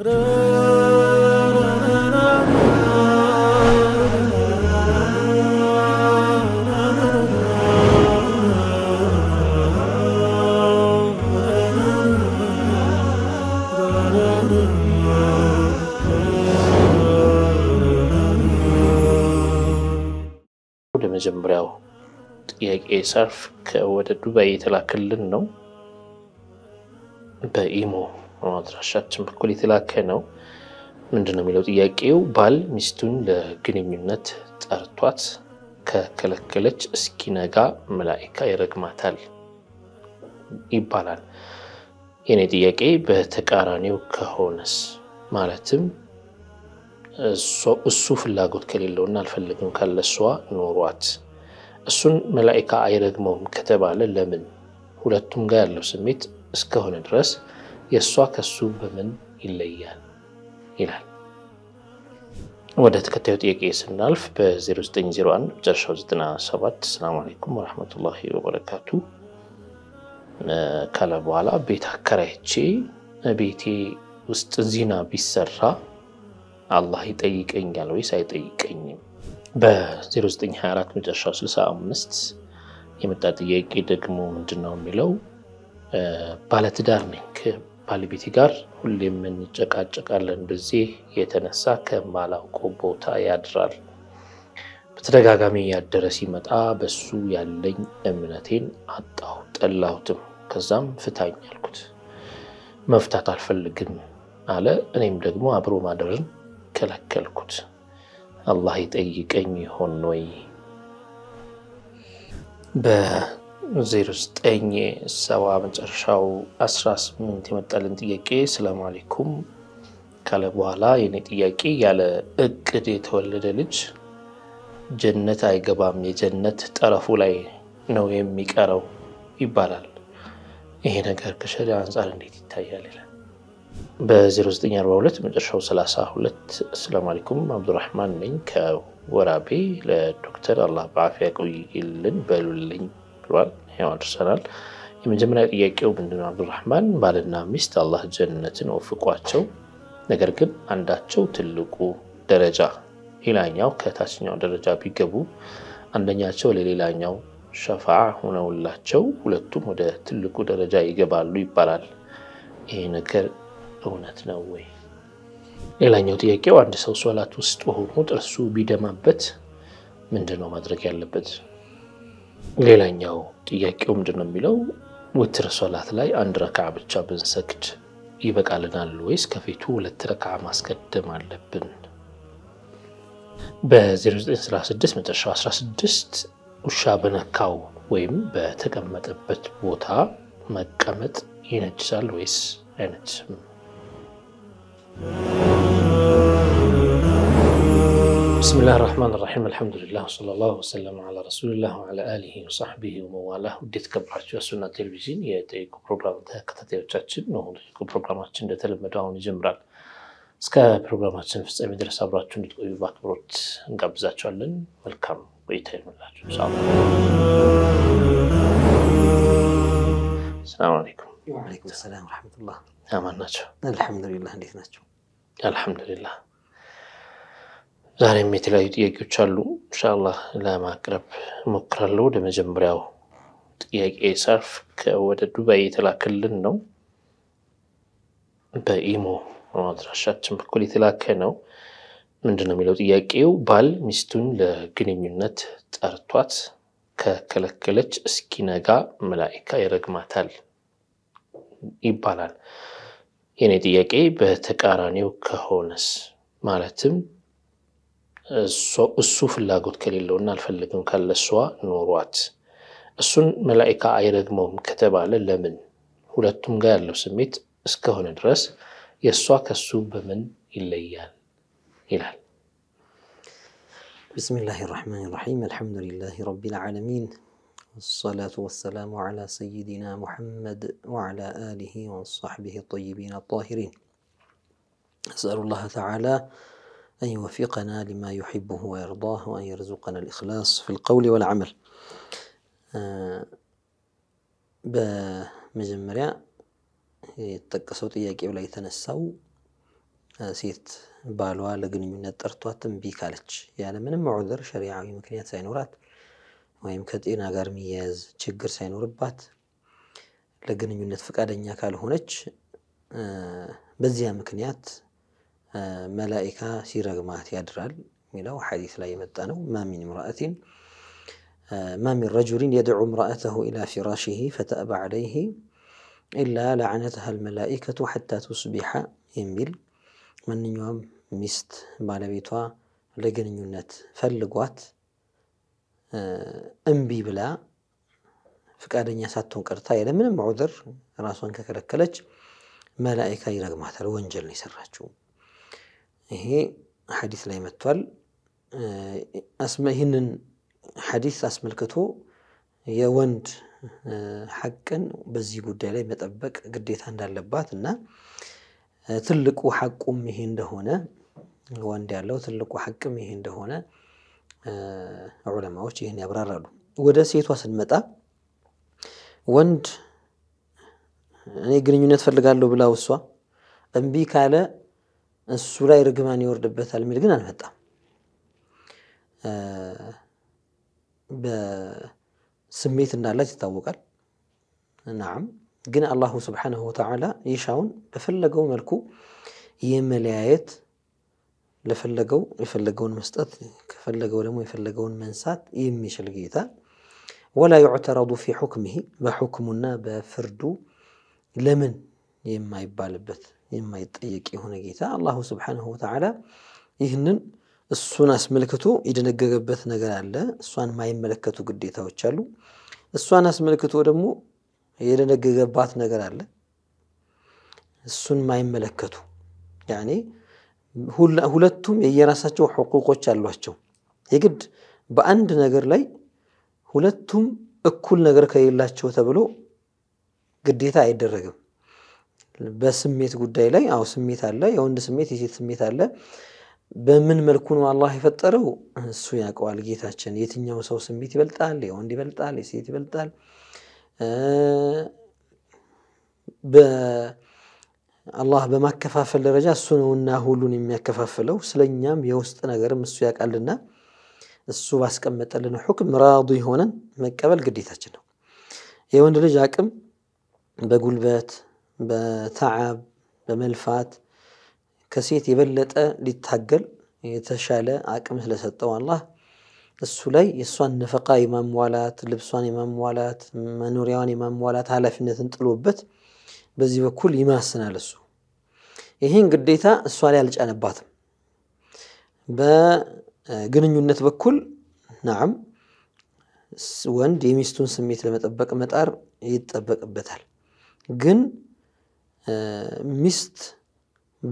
ወደ መጀመሪያው ጥያቄ ሰርፍ ወደ ዱባይ የተላክልን ነው በኢሞ አድራሻችን በኩል የተላከ ነው። ምንድን ነው የሚለው ጥያቄው፣ ባል ሚስቱን ለግንኙነት ጠርቷት ከከለከለች እስኪነጋ መላኢካ ይረግማታል ይባላል። የኔ ጥያቄ በተቃራኒው ከሆነስ ማለትም እሱ ፍላጎት ከሌለውና አልፈልግም ካለ እሷ ኖሯት እሱን መላኢካ አይረግመውም ከተባለ ለምን ሁለቱም ጋር ያለው ስሜት እስከሆነ ድረስ የእሷ ከሱ በምን ይለያል ይላል። ወደ ተከታዩ ጥያቄ ስናልፍ በ0901 መጨረሻው 97 ሰላም አለይኩም ወረሕመቱላሂ ወበረካቱ ካለ በኋላ ቤት አከራይቼ ቤቴ ውስጥ ዚና ቢሰራ አላህ ይጠይቀኛል ወይስ አይጠይቀኝም? በ0924 መጨረሻው 65 የመጣ ጥያቄ ደግሞ ምንድን ነው የሚለው ባለትዳር ነኝ ባለቤቴ ጋር ሁሌም እንጨቃጨቃለን። በዚህ የተነሳ ከማላውቀው ቦታ ያድራል። በተደጋጋሚ ያደረ ሲመጣ በሱ ያለኝ እምነቴን አጣሁ፣ ጠላሁትም። ከዛም ፍታኝ አልኩት። መፍታት አልፈልግም አለ። እኔም ደግሞ አብሮ ማደርን ከለከልኩት። አላህ ይጠይቀኝ ይሆን ወይ? 09 ሰባ መጨረሻው 18 የመጣልን ጥያቄ ሰላም አለይኩም ካለ በኋላ የኔ ጥያቄ ያለ እቅድ የተወለደ ልጅ ጀነት አይገባም፣ የጀነት ጠረፉ ላይ ነው የሚቀረው ይባላል። ይሄ ነገር ከሸሪ አንጻር እንዴት ይታያል? ይላል በ0942 መጨረሻው 32 ሰላም አለይኩም አብዱራህማን ነኝ ከወራቤ። ለዶክተር አላህ በአፍያ ቆይልን በሉልኝ። ብሏል። ያው አድርሰናል። የመጀመሪያ ጥያቄው ምንድነው? አብዱራህማን ባልና ሚስት አላህ ጀነትን ወፍቋቸው፣ ነገር ግን አንዳቸው ትልቁ ደረጃ ሌላኛው ከታችኛው ደረጃ ቢገቡ አንደኛቸው ለሌላኛው ሸፋ ሆነውላቸው ሁለቱም ወደ ትልቁ ደረጃ ይገባሉ ይባላል። ይህ ነገር እውነት ነው ወይ? ሌላኛው ጥያቄው አንድ ሰው ሶላት ውስጥ ሆኖ ጥርሱ ቢደማበት ምንድን ነው ማድረግ ያለበት? ሌላኛው ጥያቄው ምንድን ነው የሚለው ውትር ሶላት ላይ አንድ ረክዓ ብቻ ብንሰግድ ይበቃልናል ወይስ ከፊቱ ሁለት ረክዓ ማስቀደም አለብን? በ0936 መጨረሻው 16 ውሻ በነካው ወይም በተቀመጠበት ቦታ መቀመጥ ይነጅሳል ወይስ አይነጅስም? ብስሚላህ ራህማን ራሒም አልሐምዱሊላህ ወሰለላሁ ወሰለም አላ ረሱሊላህ ወዓላ አሊሂ ወሰሕቢሂ ወመዋላ። ውድ የተከበራችሁ የሱና ቴሌቪዥን የጠይቁ ፕሮግራም ተከታታዮቻችን ነው። ጠይቁ ፕሮግራማችን እንደተለመደው አሁን ይጀምራል። እስከ ፕሮግራማችን ፍጻሜ ድረስ አብራችሁ እንድትቆዩ በአክብሮት እንጋብዛቸዋለን። መልካም ቆይታ ይሁንላችሁ። ሰላም አለይኩም። ወዓለይኩም ሰላም ወረሕመቱላህ። አማን ናቸው። አልሐምዱሊላህ። እንዴት ናቸው? አልሐምዱሊላህ ዛሬም የተለያዩ ጥያቄዎች አሉ። ኢንሻአላህ ለማቅረብ እሞክራለሁ። ወደ መጀመሪያው ጥያቄ ሳርፍ ወደ ዱባይ የተላከልን ነው። በኢሞ አድራሻችን በኩል የተላከ ነው። ምንድን ነው የሚለው ጥያቄው? ባል ሚስቱን ለግንኙነት ጠርቷት ከከለከለች እስኪነጋ መላኢካ ይረግማታል ይባላል። የኔ ጥያቄ በተቃራኒው ከሆነስ ማለትም السوف اللاغوت كليل لونا الفلقون كان لسوا نوروات السن ملائكة عيرق موم كتب على اللامن قال لو سميت اسكهون الدرس يسوا كالسوب من الليان إلال بسم الله الرحمن الرحيم الحمد لله رب العالمين والصلاة والسلام على سيدنا محمد وعلى آله وصحبه الطيبين الطاهرين أسأل الله تعالى أن يوفقنا لما يحبه ويرضاه وأن يرزقنا الإخلاص في القول والعمل آه، بمجمريا يتك صوتي يكي ولا يتنسو آه، سيت بالوا لقن من الترطوة تنبيك عليك يعني من المعذر شريعة ويمكنيات سينورات ويمكن إنا غرمياز تشجر سينوربات لقن من الفكادة نياكال هونج آه، بزيا مكنيات ملائكة سيرغ مات يدرال ملو حديث لا يمتانو ما من امرأة ما من رجل يدعو امرأته إلى فراشه فتأبى عليه إلا لعنتها الملائكة حتى تصبح يمبل من يوم ميست بالبيتوا لقن يونت فلقوات أمبي بلا فكأد نياساتون كرتا يلا من المعذر راسوان كاكرك كلج ملائكة يرغماتر وانجل نسراجون ይሄ ሐዲስ ላይ መጥቷል። ይህንን ሐዲስ አስመልክቶ የወንድ ሐቅን በዚህ ጉዳይ ላይ መጠበቅ ግዴታ እንዳለባት እና ትልቁ ሐቁም ይሄ እንደሆነ ወንድ ያለው ትልቁ ሐቅም ይሄ እንደሆነ ዑለማዎች ይህን ያብራራሉ። ወደ ሴቷ ስንመጣ ወንድ እኔ ግንኙነት ፈልጋለሁ ብላው እሷ እምቢ ካለ እሱ ላይ ርግማን ይወርድበታል የሚል ግን አልመጣም። በስሜት እንዳላት ይታወቃል። ናም ግን አላሁ ስብሓነሁ ወተዓላ ይሻውን በፈለገው መልኩ የመለያየት ለፈለገው የፈለገውን መስጠት ከፈለገው ደግሞ የፈለገውን መንሳት የሚችል ጌታ ወላ ዩዕተረዱ ፊ ሑክምሂ በሑክሙና በፍርዱ ለምን የማይባልበት የማይጠየቅ የሆነ ጌታ አላሁ ስብሓንሁ ወተዓላ ይህንን እሱን አስመልክቶ የደነገገበት ነገር አለ። እሷን ማይመለከቱ ግዴታዎች አሉ። እሷን አስመልክቶ ደግሞ የደነገገባት ነገር አለ። እሱን ማይመለከቱ ያኔ ሁለቱም የየራሳቸው ሕቁቆች አሏቸው። የግድ በአንድ ነገር ላይ ሁለቱም እኩል ነገር ከሌላቸው ተብሎ ግዴታ አይደረግም። በስሜት ጉዳይ ላይ አዎ ስሜት አለ። የወንድ ስሜት የሴት ስሜት አለ። በምን መልኩ ነው አላህ የፈጠረው? እሱ ያውቀዋል ጌታችን። የትኛው ሰው ስሜት ይበልጣል? የወንድ ይበልጣል? የሴት ይበልጣል? አላህ በማከፋፈል ደረጃ እሱ ነውና ሁሉን የሚያከፋፍለው። ስለኛም የውስጥ ነገርም እሱ ያውቃልና እሱ ባስቀመጠልን ሁክም ራዱ ሆነን መቀበል ግዴታችን ነው። የወንድ ልጅ አቅም በጉልበት በተዓብ በመልፋት ከሴት የበለጠ ሊታገል የተሻለ አቅም ስለሰጠው አላህ እሱ ላይ የእሷን ነፈቃ የማሟላት ልብሷን የማሟላት መኖሪያዋን የማሟላት ኃላፊነትን ጥሎበት በዚህ በኩል ይማስናል። እሱ ይህን ግዴታ እሷ ላይ አልጫነባትም። በግንኙነት በኩል ናም ወንድ የሚስቱን ስሜት ለመጠበቅ መጣር ይጠበቅበታል ግን ሚስት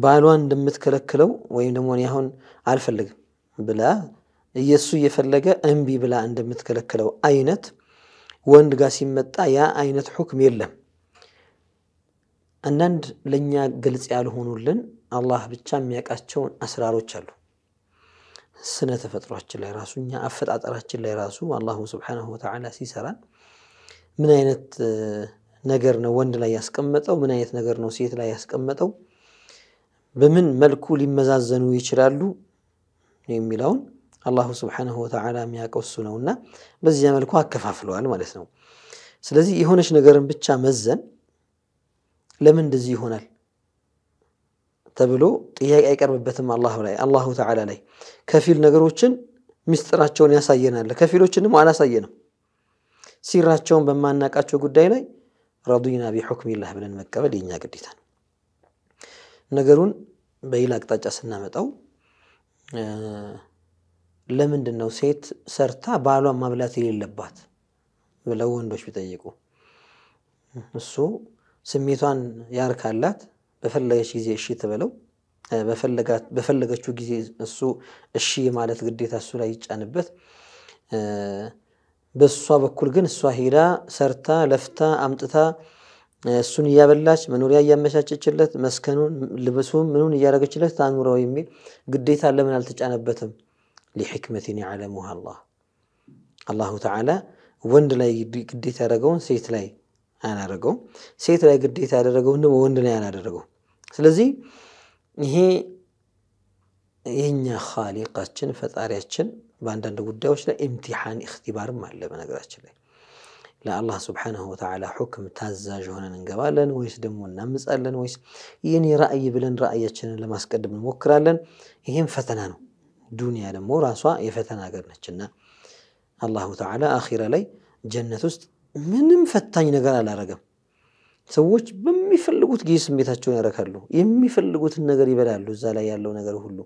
ባሏን እንደምትከለክለው ወይም ደግሞ እኔ አሁን አልፈልግም ብላ እየሱ እየፈለገ እምቢ ብላ እንደምትከለክለው አይነት ወንድ ጋር ሲመጣ ያ አይነት ሑክም የለም። አንዳንድ ለእኛ ግልጽ ያልሆኑልን አላህ ብቻ የሚያውቃቸውን አስራሮች አሉ። ስነ ተፈጥሯችን ላይ ራሱ እኛ አፈጣጠራችን ላይ ራሱ አላሁ ስብሓነሁ ወተዓላ ሲሰራ ምን አይነት ነገር ነው ወንድ ላይ ያስቀመጠው? ምን አይነት ነገር ነው ሴት ላይ ያስቀመጠው? በምን መልኩ ሊመዛዘኑ ይችላሉ የሚለውን አላሁ ስብሓነሁ ወተዓላ የሚያውቀው እሱ ነውና በዚያ መልኩ አከፋፍለዋል ማለት ነው። ስለዚህ የሆነች ነገርን ብቻ መዘን ለምን እንደዚህ ይሆናል ተብሎ ጥያቄ አይቀርብበትም። አላሁ ላይ አላሁ ተዓላ ላይ ከፊል ነገሮችን ምስጢራቸውን ያሳየናል፣ ከፊሎችንም አላሳየንም። ሲራቸውን በማናቃቸው ጉዳይ ላይ ረዲና ቢሑክሚላህ ብለን መቀበል የኛ ግዴታ ነው። ነገሩን በሌላ አቅጣጫ ስናመጣው ለምንድን ነው ሴት ሰርታ ባሏን ማብላት የሌለባት ብለው ወንዶች ቢጠይቁ እሱ ስሜቷን ያርካላት በፈለገች ጊዜ እሺ ትበለው፣ በፈለገችው ጊዜ እሱ እሺ ማለት ግዴታ እሱ ላይ ይጫንበት በእሷ በኩል ግን እሷ ሄዳ ሰርታ ለፍታ አምጥታ እሱን እያበላች መኖሪያ እያመቻቸችለት መስከኑን ልብሱን ምኑን እያደረገችለት ታኑረው የሚል ግዴታ ለምን አልተጫነበትም? ሊሕክመትን ያዕለሙሃ አላህ አላሁ ተዓላ ወንድ ላይ ግዴታ ያደረገውን ሴት ላይ አላደረገው፣ ሴት ላይ ግዴታ ያደረገውን ደግሞ ወንድ ላይ አላደረገው። ስለዚህ ይሄ የኛ ኻሊቃችን ፈጣሪያችን በአንዳንድ ጉዳዮች ላይ ኢምቲሓን እክትባርም አለ። በነገራችን ላይ ለአላህ ስብሓነሁ ወተዓላ ሑክም ታዛዥ ሆነን እንገባለን ወይስ ደግሞ እናምጻለን ወይስ ይህኔ ራእይ ብለን ራእያችንን ለማስቀደም እንሞክራለን? ይህም ፈተና ነው። ዱንያ ደግሞ ራሷ የፈተና ሀገር ነችና አላሁ ተዓላ አኺራ ላይ ጀነት ውስጥ ምንም ፈታኝ ነገር አላረገም። ሰዎች በሚፈልጉት ጊዜ ስሜታቸውን ያረካሉ። የሚፈልጉትን ነገር ይበላሉ፣ እዛ ላይ ያለው ነገር ሁሉ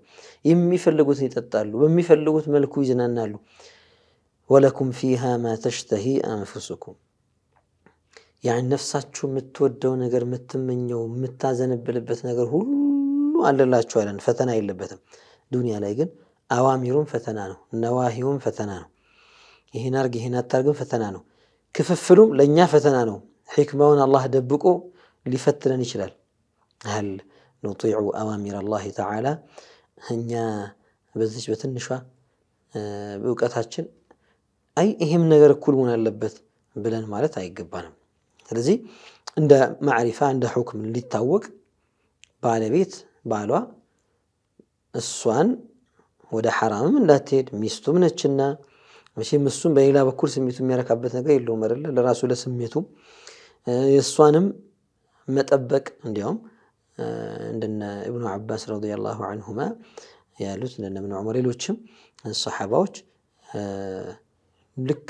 የሚፈልጉትን ይጠጣሉ፣ በሚፈልጉት መልኩ ይዝናናሉ። ወለኩም ፊሃ ማ ተሽተሂ አንፍሱኩም፣ ያን ነፍሳችሁ የምትወደው ነገር የምትመኘው የምታዘንብልበት ነገር ሁሉ አለላችሁ አለን። ፈተና የለበትም። ዱንያ ላይ ግን አዋሚሩም ፈተና ነው፣ ነዋሂውም ፈተና ነው። ይህን አርግ ይህን አታርግም ፈተና ነው። ክፍፍሉም ለእኛ ፈተና ነው። ሕክማውን አላህ ደብቆ ሊፈትነን ይችላል። ሀል ኑጢዑ አዋሚር አላህ ተዓላ እኛ በዚች በትንሿ እውቀታችን አይ ይሄም ነገር እኩል መሆን አለበት ብለን ማለት አይገባንም። ስለዚህ እንደ ማዕሪፋ እንደ ሑክም ሊታወቅ ባለቤት ባሏ እሷን ወደ ሐራምም እንዳትሄድ ሚስቱም ነችና መቼም እሱም በሌላ በኩል ስሜቱ የሚያረካበት ነገር የለውም አይደለ? ለራሱ ለስሜቱ የእሷንም መጠበቅ እንዲያውም እንደነ እብኑ አባስ ረዲየላሁ አንሁማ ያሉት እንደነ እብኑ ዑመር ሌሎችም ሰሓባዎች ልክ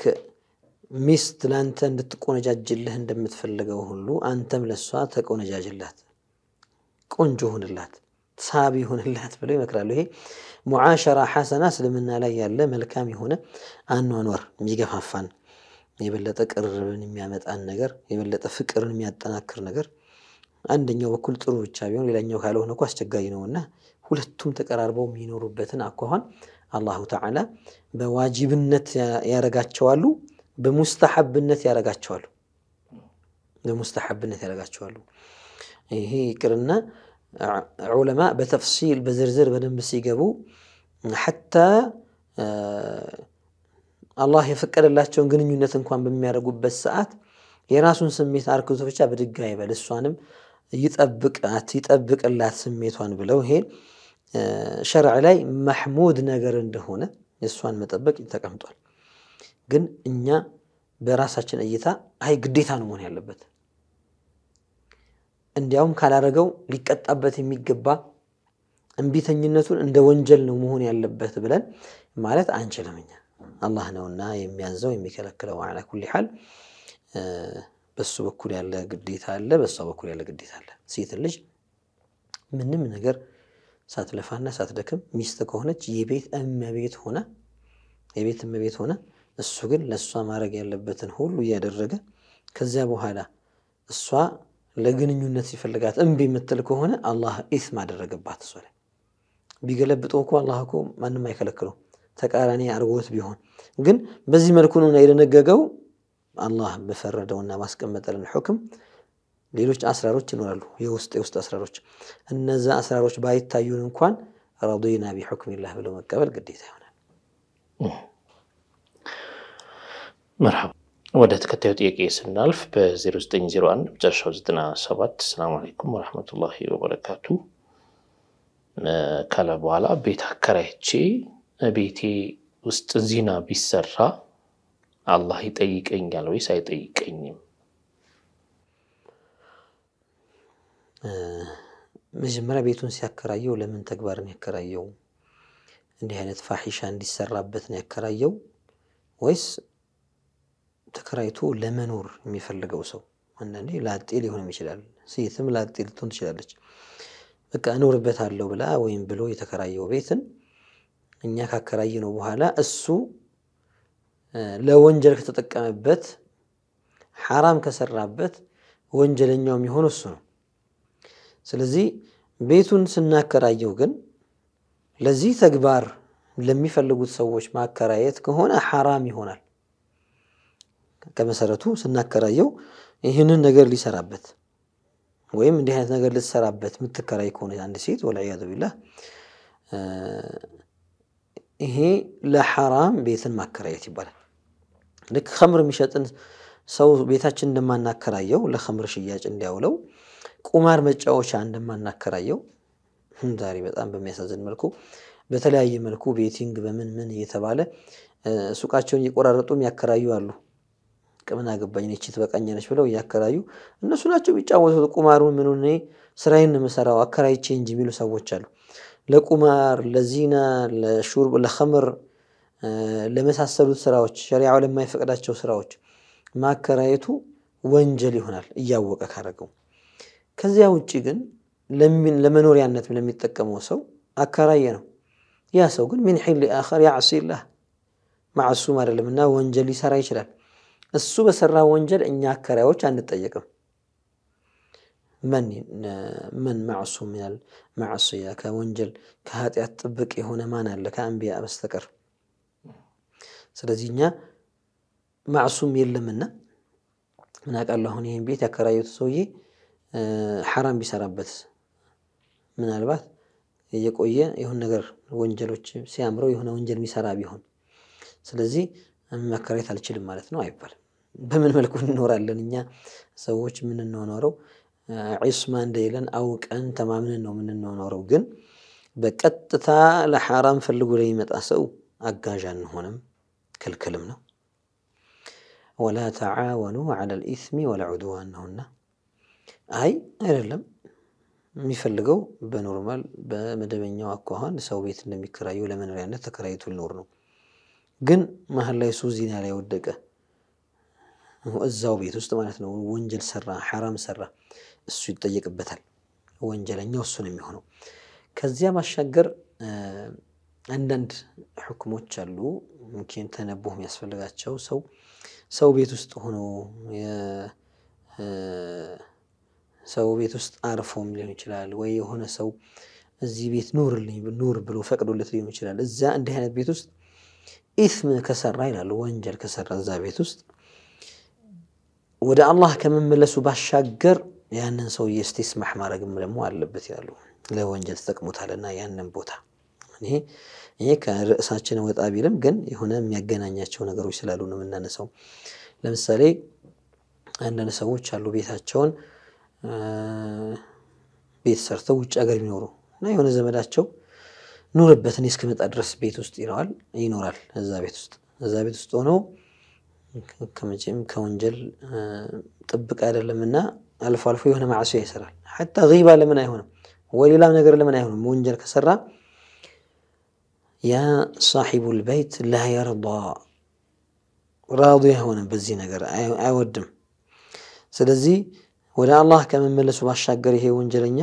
ሚስት ለአንተ እንድትቆነጃጅልህ እንደምትፈልገው ሁሉ አንተም ለእሷ ተቆነጃጅላት፣ ቆንጆ ሁንላት፣ ሳቢ ሁንላት ብለው ይመክራሉ። ይሄ ሙዓሸራ ሐሰና እስልምና ላይ ያለ መልካም የሆነ አኗኗር የሚገፋፋን የበለጠ ቅርርብን የሚያመጣን ነገር የበለጠ ፍቅርን የሚያጠናክር ነገር አንደኛው በኩል ጥሩ ብቻ ቢሆን ሌላኛው ካልሆነ እኮ አስቸጋሪ እና ሁለቱም ተቀራርበው የሚኖሩበትን አኳኋን አላሁ ተዓላ በዋጅብነት ያረጋቸዋሉ፣ በሙስተሐብነት ያረጋቸዋሉ። በሙስተሐብነት ያረጋቸዋሉ። ይሄ ይቅርና ዑለማ በተፍሲል በዝርዝር በደንብ ሲገቡ ሐታ አላህ የፈቀደላቸውን ግንኙነት እንኳን በሚያደርጉበት ሰዓት የራሱን ስሜት አርክቶ ብቻ ብድግ አይበል፣ እሷንም ይጠብቃት ይጠብቅላት ስሜቷን ብለው ይሄ ሸርዕ ላይ መሕሙድ ነገር እንደሆነ የእሷን መጠበቅ ተቀምጧል። ግን እኛ በራሳችን እይታ አይ ግዴታ ነው መሆን ያለበት፣ እንዲያውም ካላረገው ሊቀጣበት የሚገባ እምቢተኝነቱን እንደ ወንጀል ነው መሆን ያለበት ብለን ማለት አንችልም እኛ አላህ ነውና የሚያዘው የሚከለክለው አላ ኩሊ ሐል በሱ በኩል ያለ ግዴታ አለ፣ በሷ በኩል ያለ ግዴታ አለ። ሴት ልጅ ምንም ነገር ሳትለፋና ሳትደክም ሚስት ከሆነች የቤት እመቤት ሆነ የቤት እመቤት ሆነ እሱ ግን ለእሷ ማድረግ ያለበትን ሁሉ እያደረገ ከዚያ በኋላ እሷ ለግንኙነት ሲፈልጋት እምቢ የምትል ከሆነ አላህ ኢስም አደረገባት። እሷ ላይ ቢገለብጠው እኮ አላህ እኮ ማንም አይከለክለው ተቃራኒ አድርጎት ቢሆን ግን በዚህ መልኩ ነው የደነገገው። አላህ በፈረደውና ባስቀመጠልን ሑክም ሌሎች አስራሮች ይኖራሉ፣ የውስጥ የውስጥ አስራሮች። እነዛ አስራሮች ባይታዩን እንኳን ረዲና ቢሑክሚላህ ብሎ መቀበል ግዴታ ይሆናል። መርሐባ። ወደ ተከታዩ ጥያቄ ስናልፍ በ0901 መጨረሻው 97 ሰላም አለይኩም ወረሕመቱላሂ ወበረካቱ ካለ በኋላ ቤት አከራይቼ ቤቴ ውስጥ ዚና ቢሰራ አላህ ይጠይቀኛል ወይስ አይጠይቀኝም? መጀመሪያ ቤቱን ሲያከራየው ለምን ተግባር ነው ያከራየው? እንዲህ አይነት ፋሒሻ እንዲሰራበት ነው ያከራየው ወይስ ተከራይቶ ለመኖር የሚፈልገው ሰው? አንዳንዴ ላጤ ሊሆንም ይችላል። ሴትም ላጤ ልትሆን ትችላለች። በቃ እኖርበታለሁ ብላ ወይም ብሎ የተከራየው ቤትን እኛ ካከራይ ነው በኋላ እሱ ለወንጀል ከተጠቀመበት ሐራም ከሰራበት ወንጀለኛው የሚሆን እሱ ነው። ስለዚህ ቤቱን ስናከራየው ግን ለዚህ ተግባር ለሚፈልጉት ሰዎች ማከራየት ከሆነ ሐራም ይሆናል። ከመሰረቱ ስናከራየው ይህንን ነገር ሊሰራበት ወይም እንዲህ አይነት ነገር ልትሰራበት የምትከራይ ከሆነ አንድ ሴት ወልዒያዙ ቢላህ ይሄ ለሐራም ቤትን ማከራየት ይባላል። ልክ ኸምር የሚሸጥን ሰው ቤታችን እንደማናከራየው ለኸምር ሽያጭ እንዲያውለው ቁማር መጫወቻ እንደማናከራየው ዛሬ በጣም በሚያሳዝን መልኩ በተለያየ መልኩ ቤቲንግ በምን ምን እየተባለ ሱቃቸውን እየቆራረጡ ያከራዩ አሉ። ቅምና ገባኝ ነች ትበቃኛለች ብለው እያከራዩ እነሱ ናቸው የሚጫወቱት ቁማሩን ምኑን። እኔ ስራዬን የምሰራው አከራይቼ እንጂ የሚሉ ሰዎች አሉ። ለቁማር፣ ለዚና፣ ለሹርብ፣ ለኸምር ለመሳሰሉት ስራዎች ሸሪዓው ለማይፈቅዳቸው ስራዎች ማከራየቱ ወንጀል ይሆናል እያወቀ ካረገው። ከዚያ ውጭ ግን ለመኖሪያነት ለሚጠቀመው ሰው አከራየ ነው። ያ ሰው ግን ሚን ሒል አኸር ያዕሲላህ ማዕሱም አይደለምና ወንጀል ሊሰራ ይችላል። እሱ በሰራ ወንጀል እኛ አከራዮች አንጠየቅም። መን መን ማዕሱም ይላል ማዕሱያ ከወንጀል ከኃጢአት ጥብቅ የሆነ ማን አለ ከአንቢያ በስተቀር ስለዚህ እኛ ማዕሱም የለምና ምን አውቃለሁ አሁን ይህን ቤት ያከራዩት ሰውዬ ሐራም ቢሰራበት ምናልባት እየቆየ የሆን ነገር ወንጀሎች ሲያምረው የሆነ ወንጀል የሚሰራ ቢሆን ስለዚህ መከራየት አልችልም ማለት ነው አይባልም። በምን መልኩ እንኖራለን እኛ ሰዎች ምን እንኖረው ዒስማ እንደሌለን አውቀን ተማምነን ነው የምንኖረው። ግን በቀጥታ ለሐራም ፈልጎ ለሚመጣ ሰው አጋዥ አንሆንም፣ ክልክልም ነው። ወላ ተዓወኑ ዐለል ኢስሚ ወላ ዑድዋን ነውና፣ አይ አይደለም የሚፈልገው በኖርማል በመደበኛው አኳኋን ሰው ቤት እንደሚከራዩ ለመኖሪያነት ተከራይቶ ሊኖር ነው። ግን መሀል ላይ እሱ ዚና ላይ ወደቀ፣ እዛው ቤት ውስጥ ማለት ነው። ወንጀል ሰራ፣ ሓራም ሰራ እሱ ይጠየቅበታል። ወንጀለኛው እሱ ነው የሚሆነው። ከዚያ ማሻገር አንዳንድ ሕክሞች አሉ ምኪን ተነቦህ የሚያስፈልጋቸው ሰው ሰው ቤት ውስጥ ሆኖ ሰው ቤት ውስጥ አርፎም ሊሆን ይችላል ወይ የሆነ ሰው እዚህ ቤት ኑርልኝ ኑር ብሎ ፈቅዶለት ሊሆን ይችላል። እዛ እንዲህ አይነት ቤት ውስጥ ኢስም ከሰራ ይላሉ ወንጀል ከሰራ እዛ ቤት ውስጥ ወደ አላህ ከመመለሱ ባሻገር ያንን ሰውዬ እስቲ እስማህ ማድረግም ደግሞ አለበት ያሉ ለወንጀል ተጠቅሞታልና ያንን ቦታ ይሄ ይሄ ከርዕሳችን ወጣ ቢልም ግን የሆነ የሚያገናኛቸው ነገሮች ስላሉ ነው የምናነሳው። ለምሳሌ አንዳንድ ሰዎች አሉ ቤታቸውን ቤት ሰርተው ውጭ ሀገር የሚኖሩ እና የሆነ ዘመዳቸው ኑርበት እኔ እስክመጣ ድረስ ቤት ውስጥ ይለዋል ይኖራል። እዛ ቤት ውስጥ እዛ ቤት ውስጥ ሆነው ከመቼም ከወንጀል ጥብቅ አይደለምና አልፎ የሆነ ማዕሲያ ይሰራል። ሐታ ጊባ ለምን አይሆንም? ወሌላም ነገር ለምን አይሆንም? ወንጀል ከሰራ ያ ሳሒቡል በይት ላ የርዳ ራዲ አይሆንም፣ በዚህ ነገር አይወድም። ስለዚህ ወደ አላህ ከመመለሱ ባሻገር ይሄ ወንጀለኛ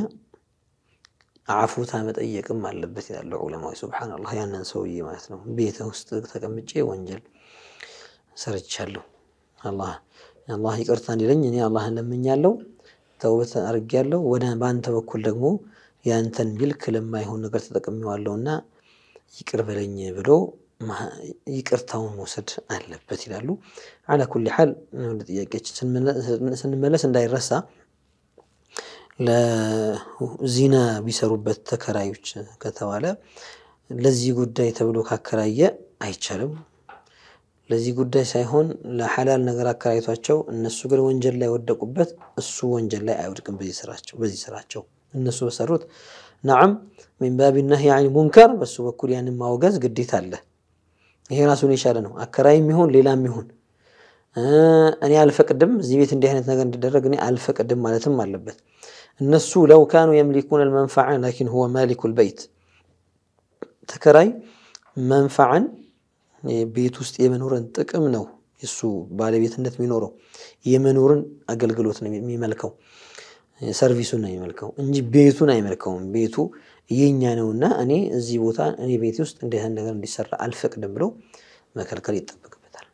አፉታ መጠየቅም አለበት ይላሉ ዑለማዎች። ሱብሓነላህ ያንን ሰውዬ ማለት ነው። ቤተ ውስጥ ተቀምጬ ወንጀል ሰርቻለሁ አላህ አላህ ይቅርታ እንዲለኝ እኔ አላህን ለምኛለሁ፣ ተውበት አድርጌያለሁ። ወደ በአንተ በኩል ደግሞ ያንተን ቢልክ ለማይሆን ነገር ተጠቅሜዋለሁና ይቅር በለኝ ብሎ ይቅርታውን መውሰድ አለበት ይላሉ። አላ ኩሊ ሓል ወደ ጥያቄዎች ስንመለስ እንዳይረሳ ለዚና ቢሰሩበት ተከራዮች ከተባለ ለዚህ ጉዳይ ተብሎ ካከራየ አይቻልም። ለዚህ ጉዳይ ሳይሆን ለሐላል ነገር አከራይቷቸው እነሱ ግን ወንጀል ላይ ወደቁበት፣ እሱ ወንጀል ላይ አይወድቅም። በዚህ ስራቸው እነሱ በሰሩት ናዓም ሚን ባቢ ነህይ አን ሙንከር፣ በሱ በኩል ያንን ማውገዝ ግዴታ አለ። ይሄ ራሱን የቻለ ነው። አከራይም ይሁን ሌላም ይሁን እኔ አልፈቅድም፣ እዚህ ቤት እንዲህ አይነት ነገር እንዲደረግ እኔ አልፈቅድም ማለትም አለበት። እነሱ ለው ካኑ የምሊኩን አልመንፈዐን ላኪን ሁወ ማሊኩ ልበይት፣ ተከራይ መንፈዐን ቤት ውስጥ የመኖርን ጥቅም ነው እሱ ባለቤትነት የሚኖረው የመኖርን አገልግሎት ነው የሚመልከው፣ ሰርቪሱን ነው የሚመልከው እንጂ ቤቱን አይመልከውም። ቤቱ የኛ ነውና እኔ እዚህ ቦታ እኔ ቤት ውስጥ እንደ ነገር እንዲሰራ አልፈቅድም ብሎ መከልከል ይጠበቅበታል።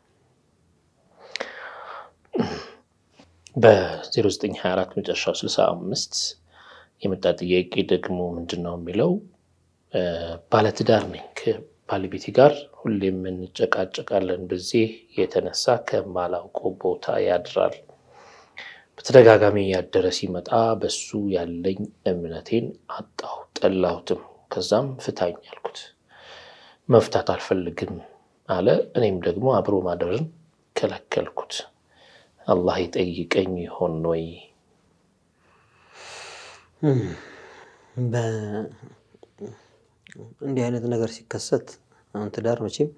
በ0924 መጨረሻው 65 የመጣ ጥያቄ ደግሞ ምንድን ነው የሚለው ባለትዳር ነኝ ከባለቤቴ ጋር ሁሌም እንጨቃጨቃለን። በዚህ የተነሳ ከማላውቀው ቦታ ያድራል። በተደጋጋሚ ያደረ ሲመጣ በሱ ያለኝ እምነቴን አጣሁ፣ ጠላሁትም። ከዛም ፍታኝ አልኩት። መፍታት አልፈልግም አለ። እኔም ደግሞ አብሮ ማደርን ከለከልኩት። አላህ ይጠይቀኝ ይሆን ወይ? እንዲህ አይነት ነገር ሲከሰት አሁን ትዳር መቼም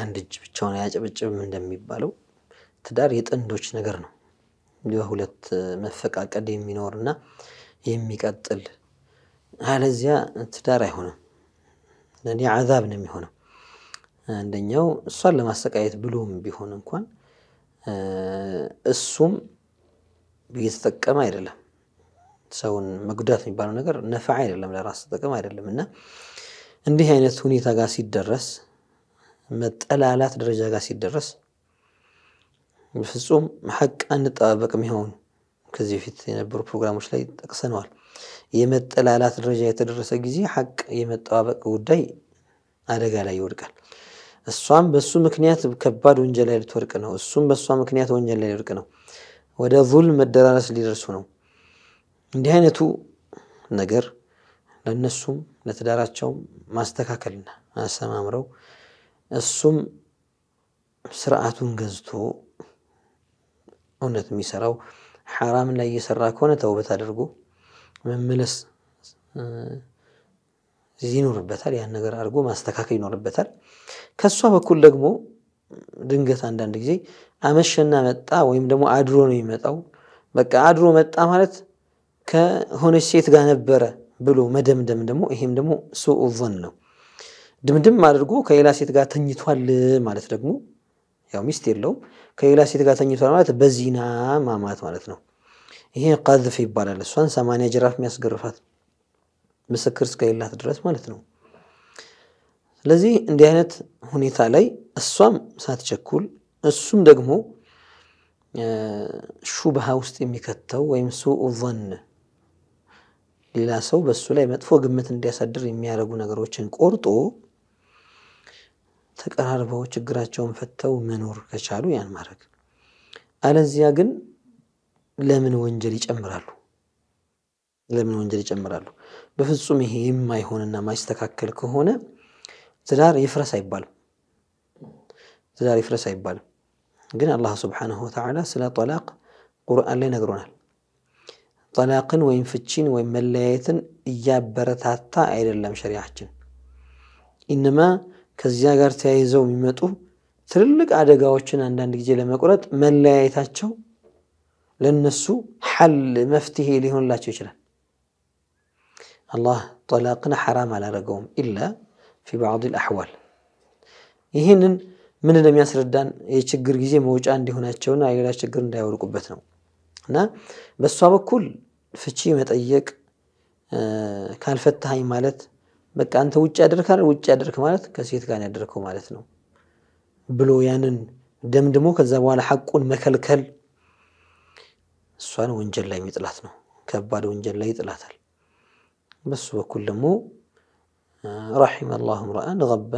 አንድ እጅ ብቻውን አያጨበጭብም እንደሚባለው ትዳር የጥንዶች ነገር ነው። በሁለት መፈቃቀድ የሚኖርና የሚቀጥል አለዚያ ትዳር አይሆንም። ለእኔ አዛብ ነው የሚሆነው። አንደኛው እሷን ለማሰቃየት ብሎም ቢሆን እንኳን እሱም እየተጠቀመ አይደለም። ሰውን መጉዳት የሚባለው ነገር ነፋ አይደለም፣ ለራስ ተጠቀም አይደለም እና እንዲህ አይነት ሁኔታ ጋር ሲደረስ መጠላላት ደረጃ ጋር ሲደረስ ፍጹም ሐቅ አንጠባበቅ የሚሆን ከዚህ በፊት የነበሩ ፕሮግራሞች ላይ ጠቅሰነዋል። የመጠላላት ደረጃ የተደረሰ ጊዜ ሐቅ የመጠባበቅ ጉዳይ አደጋ ላይ ይወድቃል። እሷም በሱ ምክንያት ከባድ ወንጀል ላይ ልትወድቅ ነው። እሱም በእሷ ምክንያት ወንጀል ላይ ሊወድቅ ነው። ወደ ዙል መደራረስ ሊደርሱ ነው። እንዲህ አይነቱ ነገር ለእነሱም ለተዳራቸው ማስተካከልና አሰማምረው እሱም ስርዓቱን ገዝቶ እውነት የሚሰራው ሐራም ላይ እየሰራ ከሆነ ተውበት አድርጎ መመለስ ይኖርበታል። ያን ነገር አድርጎ ማስተካከል ይኖርበታል። ከእሷ በኩል ደግሞ ድንገት አንዳንድ ጊዜ አመሸና መጣ ወይም ደግሞ አድሮ ነው የሚመጣው። በቃ አድሮ መጣ ማለት ከሆነች ሴት ጋር ነበረ ብሎ መደምደም ደግሞ ይሄም ደግሞ ሱኡ ዞን ነው። ድምድም አድርጎ ከሌላ ሴት ጋር ተኝቷል ማለት ደግሞ ያው ሚስት የለውም። ከሌላ ሴት ጋር ተኝቷል ማለት በዚና ማማት ማለት ነው። ይሄ ቀዝፍ ይባላል። እሷን ሰማንያ ጅራፍ የሚያስገርፋት ምስክር እስከሌላት ድረስ ማለት ነው። ስለዚህ እንዲህ አይነት ሁኔታ ላይ እሷም ሳትቸኩል እሱም ደግሞ ሹብሃ ውስጥ የሚከተው ወይም ሱኡ ዞን ሌላ ሰው በሱ ላይ መጥፎ ግምት እንዲያሳድር የሚያደርጉ ነገሮችን ቆርጦ ተቀራርበው ችግራቸውን ፈተው መኖር ከቻሉ ያን ማድረግ፣ አለዚያ ግን ለምን ወንጀል ይጨምራሉ? ለምን ወንጀል ይጨምራሉ? በፍጹም ይሄ የማይሆንና ማይስተካከል ከሆነ ትዳር ይፍረስ አይባልም። ትዳር ይፍረስ አይባልም። ግን አላህ ስብሓነሁ ወተዓላ ስለ ጠላቅ ቁርአን ላይ ነግሮናል። ጠላቅን ወይም ፍቺን ወይም መለያየትን እያበረታታ አይደለም ሸሪያችን። ኢንማ ከዚያ ጋር ተያይዘው የሚመጡ ትልልቅ አደጋዎችን አንዳንድ ጊዜ ለመቁረጥ መለያየታቸው ለነሱ ሐል መፍትሄ ሊሆንላቸው ይችላል። አላህ ጠላቅን ሐራም አላረገውም ኢላ ፊ ባዕድ አሕዋል። ይህንን ምን እንደሚያስረዳን የችግር ጊዜ መውጫ እንዲሆናቸውና ሌላ ችግር እንዳያወርቁበት ነው እና በእሷ በኩል ፍቺ መጠየቅ ካልፈታሃኝ ማለት በቃ አንተ ውጭ ያደርክ አይደል ውጭ ያደርክ ማለት ከሴት ጋር ያደርከው ማለት ነው ብሎ ያንን ደምድሞ ከዛ በኋላ ሐቁን መከልከል እሷን ወንጀል ላይ የሚጥላት ነው። ከባድ ወንጀል ላይ ይጥላታል። በሱ በኩል ደግሞ ረሒመ ላሁ ምርአን ገባ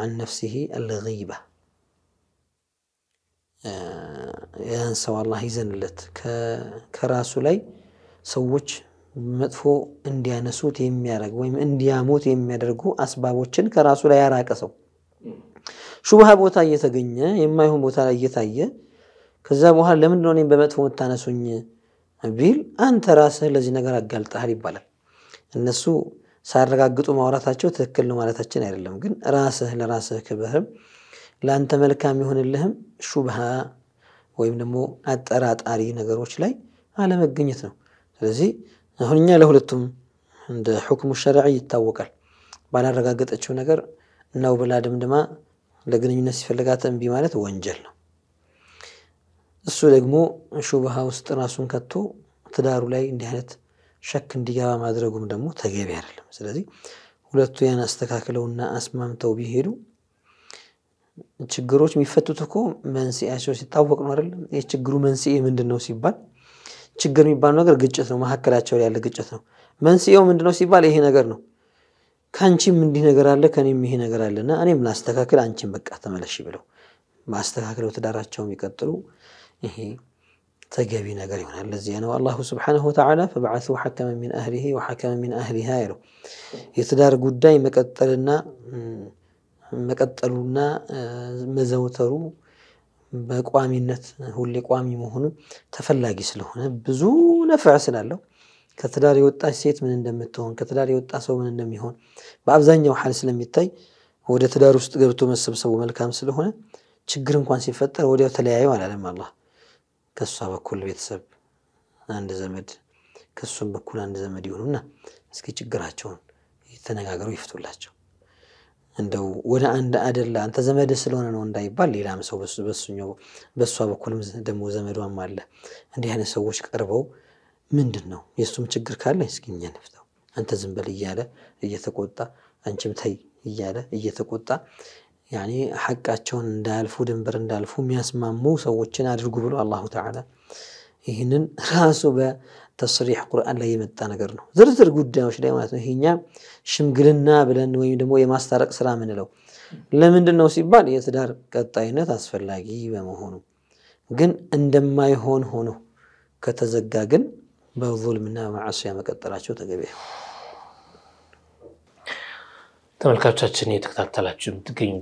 አን ነፍሲሂ አልጊባ ያን ሰው አላህ ይዘንለት ከራሱ ላይ ሰዎች መጥፎ እንዲያነሱት የሚያደርግ ወይም እንዲያሙት የሚያደርጉ አስባቦችን ከራሱ ላይ ያራቀ ሰው ሹብሃ ቦታ እየተገኘ የማይሆን ቦታ ላይ እየታየ ከዛ በኋላ ለምንድን ነው እኔም በመጥፎ የምታነሱኝ ቢል አንተ ራስህ ለዚህ ነገር አጋልጠሃል ይባላል። እነሱ ሳያረጋግጡ ማውራታቸው ትክክል ነው ማለታችን አይደለም፣ ግን ራስህ ለራስህ ክብርም ለአንተ መልካም የሆንልህም ሹብሃ ወይም ደግሞ አጠራጣሪ ነገሮች ላይ አለመገኘት ነው። ስለዚህ አሁን እኛ ለሁለቱም እንደ ሑክሙ ሸርዒ ይታወቃል። ባላረጋገጠችው ነገር ነው ብላ ደምድማ ለግንኙነት ሲፈልጋት እምቢ ማለት ወንጀል ነው። እሱ ደግሞ ሹብሃ ውስጥ ራሱን ከቶ ትዳሩ ላይ እንዲህ አይነት ሸክ እንዲገባ ማድረጉም ደግሞ ተገቢ አይደለም። ስለዚህ ሁለቱ ያን አስተካክለውና አስማምተው ቢሄዱ ችግሮች የሚፈቱት እኮ መንስኤያቸው ሲታወቅ ነው አይደለም? የችግሩ መንስኤ ምንድን ነው ሲባል ችግር የሚባለው ነገር ግጭት ነው፣ መካከላቸው ላይ ያለ ግጭት ነው። መንስኤው ምንድን ነው ሲባል ይሄ ነገር ነው። ከአንቺም እንዲህ ነገር አለ፣ ከኔም ይሄ ነገር አለ እና እኔም ላስተካክል፣ አንቺም በቃ ተመለሽ ብለው ማስተካክለው ትዳራቸውም የሚቀጥሉ ይሄ ተገቢ ነገር ይሆናል። ለዚያ ነው አላሁ ስብሓነሁ ወተዓላ ፈበዓሱ ሐከመ ሚን አህሊሂ ወሐከመ ሚን አህሊሃ ያለው የትዳር ጉዳይ መቀጠልና መቀጠሉና መዘውተሩ በቋሚነት ሁሌ ቋሚ መሆኑ ተፈላጊ ስለሆነ ብዙ ነፍዕ ስላለው ከትዳር የወጣች ሴት ምን እንደምትሆን ከትዳር የወጣ ሰው ምን እንደሚሆን በአብዛኛው ሀል ስለሚታይ ወደ ትዳር ውስጥ ገብቶ መሰብሰቡ መልካም ስለሆነ ችግር እንኳን ሲፈጠር ወዲያው ተለያዩ አላለም። አላህ ከእሷ በኩል ቤተሰብ አንድ ዘመድ ከእሱም በኩል አንድ ዘመድ ይሆኑና እስኪ ችግራቸውን የተነጋገሩ ይፍቱላቸው። እንደው ወደ አንድ አደላ አንተ ዘመድ ስለሆነ ነው እንዳይባል ሌላም ሰው በሱኛው በእሷ በኩልም ደግሞ ዘመዷም አለ። እንዲህ አይነት ሰዎች ቀርበው ምንድን ነው የእሱም ችግር ካለ እስኪ እኛ አንተ ዝም በል እያለ እየተቆጣ አንቺም ተይ እያለ እየተቆጣ ያኔ ሐቃቸውን እንዳያልፉ ድንበር እንዳልፉ የሚያስማሙ ሰዎችን አድርጉ ብሎ አላሁ ተዓላ ይህንን ራሱ ተስሪሕ ቁርአን ላይ የመጣ ነገር ነው። ዝርዝር ጉዳዮች ላይ ማለት ነው። ይሄኛ ሽምግልና ብለን ወይም ደግሞ የማስታረቅ ስራ ምንለው ለምንድን ነው ሲባል የትዳር ቀጣይነት አስፈላጊ በመሆኑ ግን እንደማይሆን ሆኖ ከተዘጋ ግን በዙልምና በማዕስያ መቀጠላቸው ተገቢ ተመልካቾቻችን እየተከታተላችሁ የምትገኙ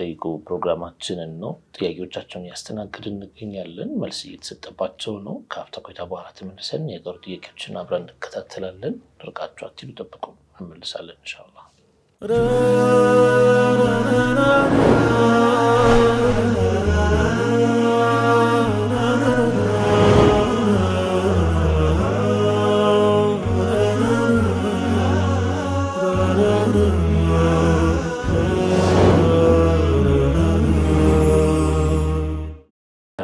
ጠይቁ ፕሮግራማችንን ነው። ጥያቄዎቻቸውን እያስተናገድን እንገኛለን። መልስ እየተሰጠባቸው ነው። ከሀብታ ቆይታ በኋላ ተመልሰን የቀሩ ጥያቄዎችን አብረን እንከታተላለን። ርቃችሁ አትሉ፣ ጠብቁም እንመልሳለን ኢንሻላህ።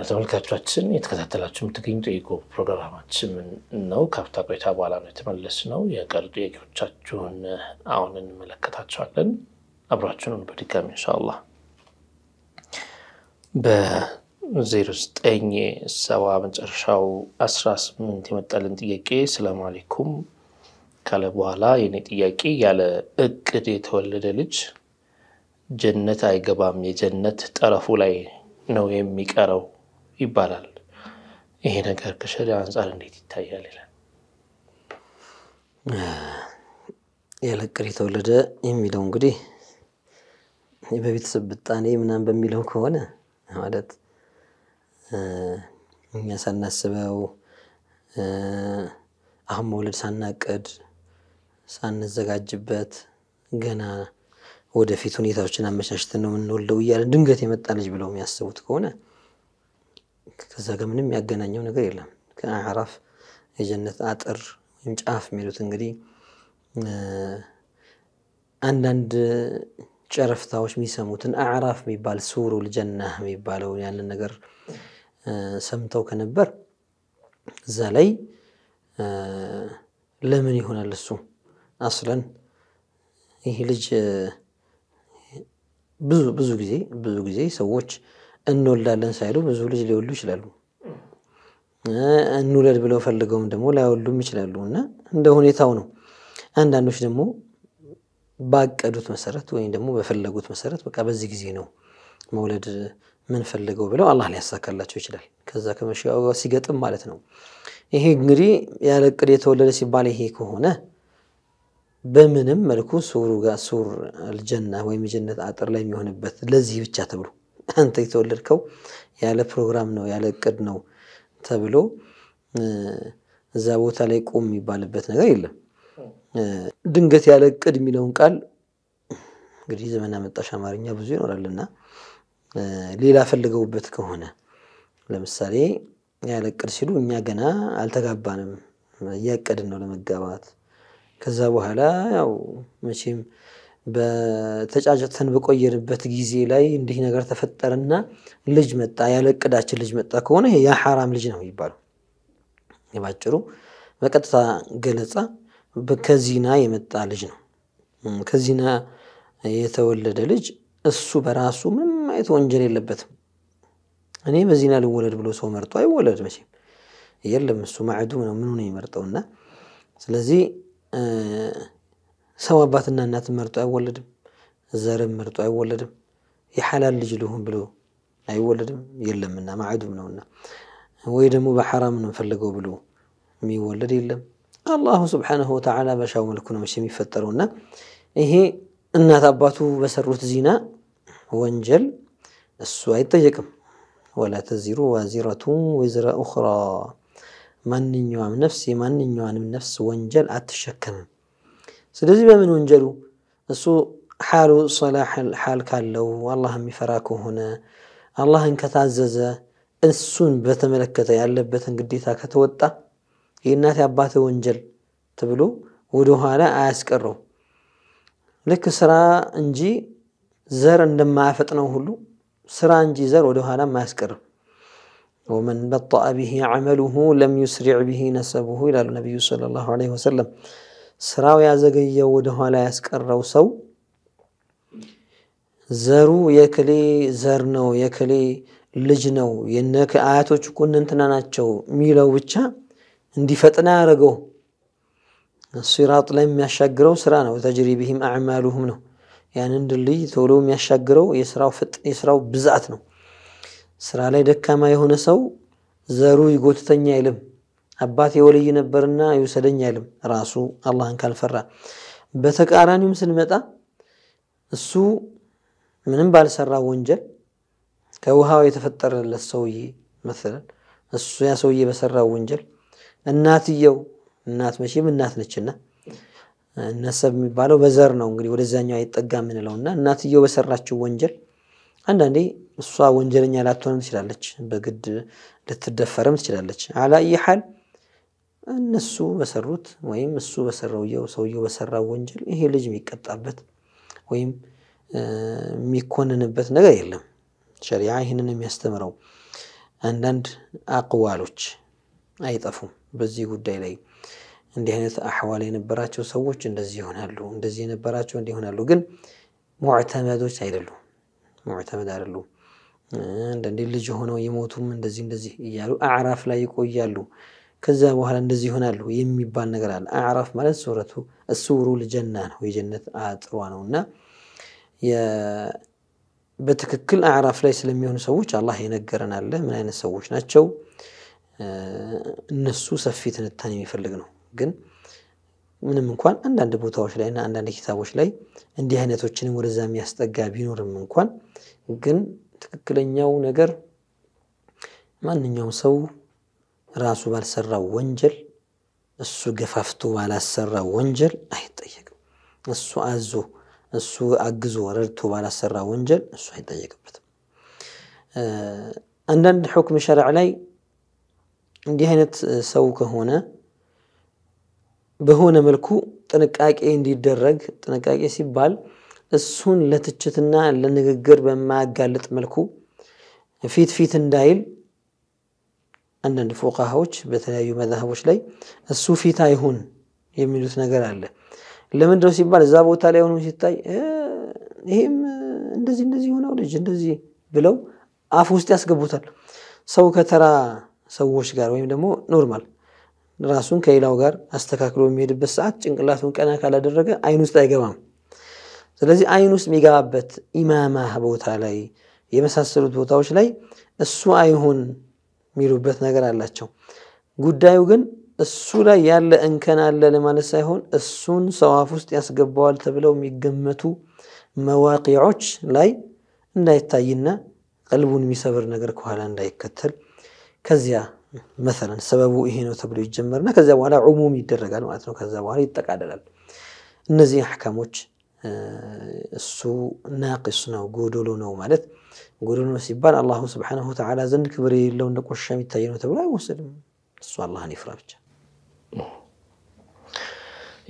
ተመልካቾቻችን የተከታተላችሁ የምትገኙ ጠይቆ ፕሮግራማችን ነው። ከአፍታ ቆይታ በኋላ ነው የተመለስ ነው። የቀሩ ጥያቄዎቻችሁን አሁን እንመለከታቸዋለን። አብራችሁን በድጋሚ እንሻላ በ በ0ዘጠኝ ሰባ መጨረሻው 18 የመጣልን ጥያቄ ሰላም አሌኩም ካለ በኋላ የኔ ጥያቄ ያለ እቅድ የተወለደ ልጅ ጀነት አይገባም፣ የጀነት ጠረፉ ላይ ነው የሚቀረው ይባላል። ይሄ ነገር ከሸሪዓ አንጻር እንዴት ይታያል ይላል። ያለ የተወለደ የሚለው እንግዲህ በቤተሰብ ብጣኔ ምናምን በሚለው ከሆነ ማለት እኛ ሳናስበው አሁን መውለድ ሳናቅድ ሳንዘጋጅበት ገና ወደፊት ሁኔታዎችን አመቻችተን ነው የምንወልደው እያለ ድንገት የመጣ ልጅ ብለው የሚያስቡት ከሆነ ከዛ ጋር ምንም ያገናኘው ነገር የለም። ከአዕራፍ የጀነት አጥር ወይም ጫፍ የሚሉት እንግዲህ አንዳንድ ጨረፍታዎች የሚሰሙትን አዕራፍ የሚባል ሱሩ ልጀና የሚባለው ያንን ነገር ሰምተው ከነበር እዛ ላይ ለምን ይሆናል እሱ አስለን ይህ ልጅ ብዙ ብዙ ጊዜ ብዙ ጊዜ ሰዎች እንወልዳለን ሳይሉ ብዙ ልጅ ሊወሉ ይችላሉ። እንውለድ ብለው ፈልገውም ደግሞ ላይወሉም ይችላሉ እና እንደ ሁኔታው ነው። አንዳንዶች ደግሞ ባቀዱት መሰረት ወይም ደግሞ በፈለጉት መሰረት በቃ በዚህ ጊዜ ነው መውለድ ምንፈልገው ብለው አላህ ሊያሳካላቸው ይችላል። ከዛ ከመሻው ጋር ሲገጥም ማለት ነው። ይሄ እንግዲህ ያለ እቅድ የተወለደ ሲባል ይሄ ከሆነ በምንም መልኩ ሱሩ ጋር ሱር አልጀና ወይም የጀነት አጥር ላይ የሚሆንበት ለዚህ ብቻ ተብሎ አንተ የተወለድከው ያለ ፕሮግራም ነው ያለ እቅድ ነው ተብሎ እዛ ቦታ ላይ ቁም የሚባልበት ነገር የለም። ድንገት ያለ እቅድ የሚለውን ቃል እንግዲህ ዘመን አመጣሽ አማርኛ ብዙ ይኖራልና ሌላ ፈልገውበት ከሆነ ለምሳሌ ያለ እቅድ ሲሉ እኛ ገና አልተጋባንም፣ እያቀድን ነው ለመጋባት። ከዛ በኋላ ያው መቼም በተጫጭተን በቆየንበት ጊዜ ላይ እንዲህ ነገር ተፈጠረና ልጅ መጣ፣ ያለቅዳችን ልጅ መጣ ከሆነ ይሄ የሐራም ልጅ ነው የሚባለው። ባጭሩ በቀጥታ ገለጻ ከዚና የመጣ ልጅ ነው። ከዚና የተወለደ ልጅ እሱ በራሱ ምንም አይነት ወንጀል የለበትም። እኔ በዚና ልወለድ ብሎ ሰው መርጦ አይወለድ መቼም የለም። እሱ ማዕዱም ነው፣ ምኑ ነው የሚመርጠውና ስለዚህ سوى باتنا نات مرتو أي ولدم زرم مرتو أي ولدم يحلال لجلوهم بلو أي ولدم يلمنا ما عدو منونا ويدمو بحرام نفلقو بلو مي ولد يلم الله سبحانه وتعالى بشاو ملكونا مش يفترونا إيه إن تباتو بسروت زينا وانجل السواي طيقم ولا تزير وازرة وزر أخرى من نيوان نفسي من نيوان من نفس وانجل أتشكم ስለዚህ በምን ወንጀሉ እሱ ሓሉ ሰላሕ ሓል ካለው አላህ የሚፈራ ከሆነ አላህን ከታዘዘ እሱን በተመለከተ ያለበትን ግዴታ ከተወጣ የእናት አባት ወንጀል ተብሎ ወደኋላ አያስቀረው። ልክ ስራ እንጂ ዘር እንደማያፈጥነው ሁሉ ስራ እንጂ ዘር ወደኋላ አያስቀርም። ወመን በጠአ ብሂ ዐመሉሁ ለም ዩስሪዕ ብሂ ነሰቡሁ ይላሉ ነቢዩ ሰለላሁ ዐለይሂ ወሰለም። ስራው ያዘገየው ወደኋላ ያስቀረው ሰው ዘሩ የክሌ ዘር ነው፣ የክሌ ልጅ ነው፣ የነ አያቶች እኮ እንትና ናቸው የሚለው ብቻ እንዲፈጥና ያደረገው ሲራጥ ላይ የሚያሻግረው ስራ ነው። ተጅሪ ቢሂም አዕማሉሁም ነው። ያንን ድልድይ ቶሎ የሚያሻግረው የስራው ብዛት ነው። ስራ ላይ ደካማ የሆነ ሰው ዘሩ ይጎትተኛ አይልም። አባቴ ወልይ ነበርና ይውሰደኝ አይልም። ራሱ አላህን ካልፈራ። በተቃራኒውም ስንመጣ እሱ ምንም ባልሰራ ወንጀል ከውሃው የተፈጠረለት ሰውዬ መሰለን እሱ ያ ሰውዬ በሰራው ወንጀል እናትየው እናት መቼም እናት ነችና ነሰብ የሚባለው በዘር ነው እንግዲህ ወደዛኛው አይጠጋ የምንለውና እናትየው በሰራችው ወንጀል አንዳንዴ እሷ ወንጀለኛ ላትሆንም ትችላለች፣ በግድ ልትደፈርም ትችላለች። አላ እነሱ በሰሩት ወይም እሱ በሰራው ሰውየው በሰራው ወንጀል ይሄ ልጅ የሚቀጣበት ወይም የሚኮንንበት ነገር የለም። ሸሪዓ ይህንን የሚያስተምረው አንዳንድ አቅዋሎች አይጠፉም። በዚህ ጉዳይ ላይ እንዲህ አይነት አሕዋል የነበራቸው ሰዎች እንደዚህ ይሆናሉ፣ እንደዚህ የነበራቸው እንዲህ ይሆናሉ። ግን ሙዕተመዶች አይደሉም፣ ሙዕተመድ አይደሉም። አንዳንዴ ልጅ ሆነው የሞቱም እንደዚህ እንደዚህ እያሉ አዕራፍ ላይ ይቆያሉ። ከዛ በኋላ እንደዚህ ይሆናሉ የሚባል ነገር አለ። አዕራፍ ማለት ሱረቱ እሱሩ ልጀና ነው የጀነት አጥሯ ነው እና በትክክል አዕራፍ ላይ ስለሚሆኑ ሰዎች አላህ የነገረን አለ። ምን አይነት ሰዎች ናቸው? እነሱ ሰፊ ትንታኔ የሚፈልግ ነው። ግን ምንም እንኳን አንዳንድ ቦታዎች ላይ እና አንዳንድ ኪታቦች ላይ እንዲህ አይነቶችንም ወደዛ የሚያስጠጋ ቢኖርም እንኳን ግን ትክክለኛው ነገር ማንኛውም ሰው ራሱ ባልሰራው ወንጀል እሱ ገፋፍቶ ባላሰራው ወንጀል አይጠየቅም። እሱ አዞ እሱ አግዞ ረድቶ ባላሰራ ወንጀል እሱ አይጠየቅበትም። አንዳንድ ሑክም ሸርዕ ላይ እንዲህ አይነት ሰው ከሆነ በሆነ መልኩ ጥንቃቄ እንዲደረግ ጥንቃቄ ሲባል እሱን ለትችትና ለንግግር በማያጋልጥ መልኩ ፊት ፊት እንዳይል አንዳንድ ፎቃሃዎች በተለያዩ መዛሀቦች ላይ እሱ ፊት አይሁን የሚሉት ነገር አለ። ነው ሲባል እዛ ቦታ ላይ ሆኖ ሲታይ ይሄም እንደዚህ እንደዚህ ሆነው ልጅ እንደዚህ ብለው አፍ ውስጥ ያስገቡታል። ሰው ከተራ ሰዎች ጋር ወይም ደግሞ ኖርማል ራሱን ከሌላው ጋር አስተካክሎ የሚሄድበት ሰዓት ጭንቅላቱን ቀና ካላደረገ አይን ውስጥ አይገባም። ስለዚህ አይን ውስጥ የሚገባበት ኢማማ ቦታ ላይ የመሳሰሉት ቦታዎች ላይ እሱ አይሁን የሚሉበት ነገር አላቸው። ጉዳዩ ግን እሱ ላይ ያለ እንከን አለ ለማለት ሳይሆን እሱን ሰዋፍ ውስጥ ያስገባዋል ተብለው የሚገመቱ መዋቂዖች ላይ እንዳይታይና ቀልቡን የሚሰብር ነገር ከኋላ እንዳይከተል ከዚያ መሰለን ሰበቡ ይሄ ነው ተብሎ ይጀመርና ከዚያ በኋላ ዑሙም ይደረጋል ማለት ነው። ከዚያ በኋላ ይጠቃለላል። እነዚህ አሕካሞች እሱ ናቅስ ነው ጎዶሎ ነው ማለት ጎዶሎ ሲባል አላሁ ስብሓነሁ ተዓላ ዘንድ ክብር የሌለው እንደ ቆሻ የሚታይ ነው ተብሎ አይወሰድም። እሱ አላህን ይፍራ ብቻ።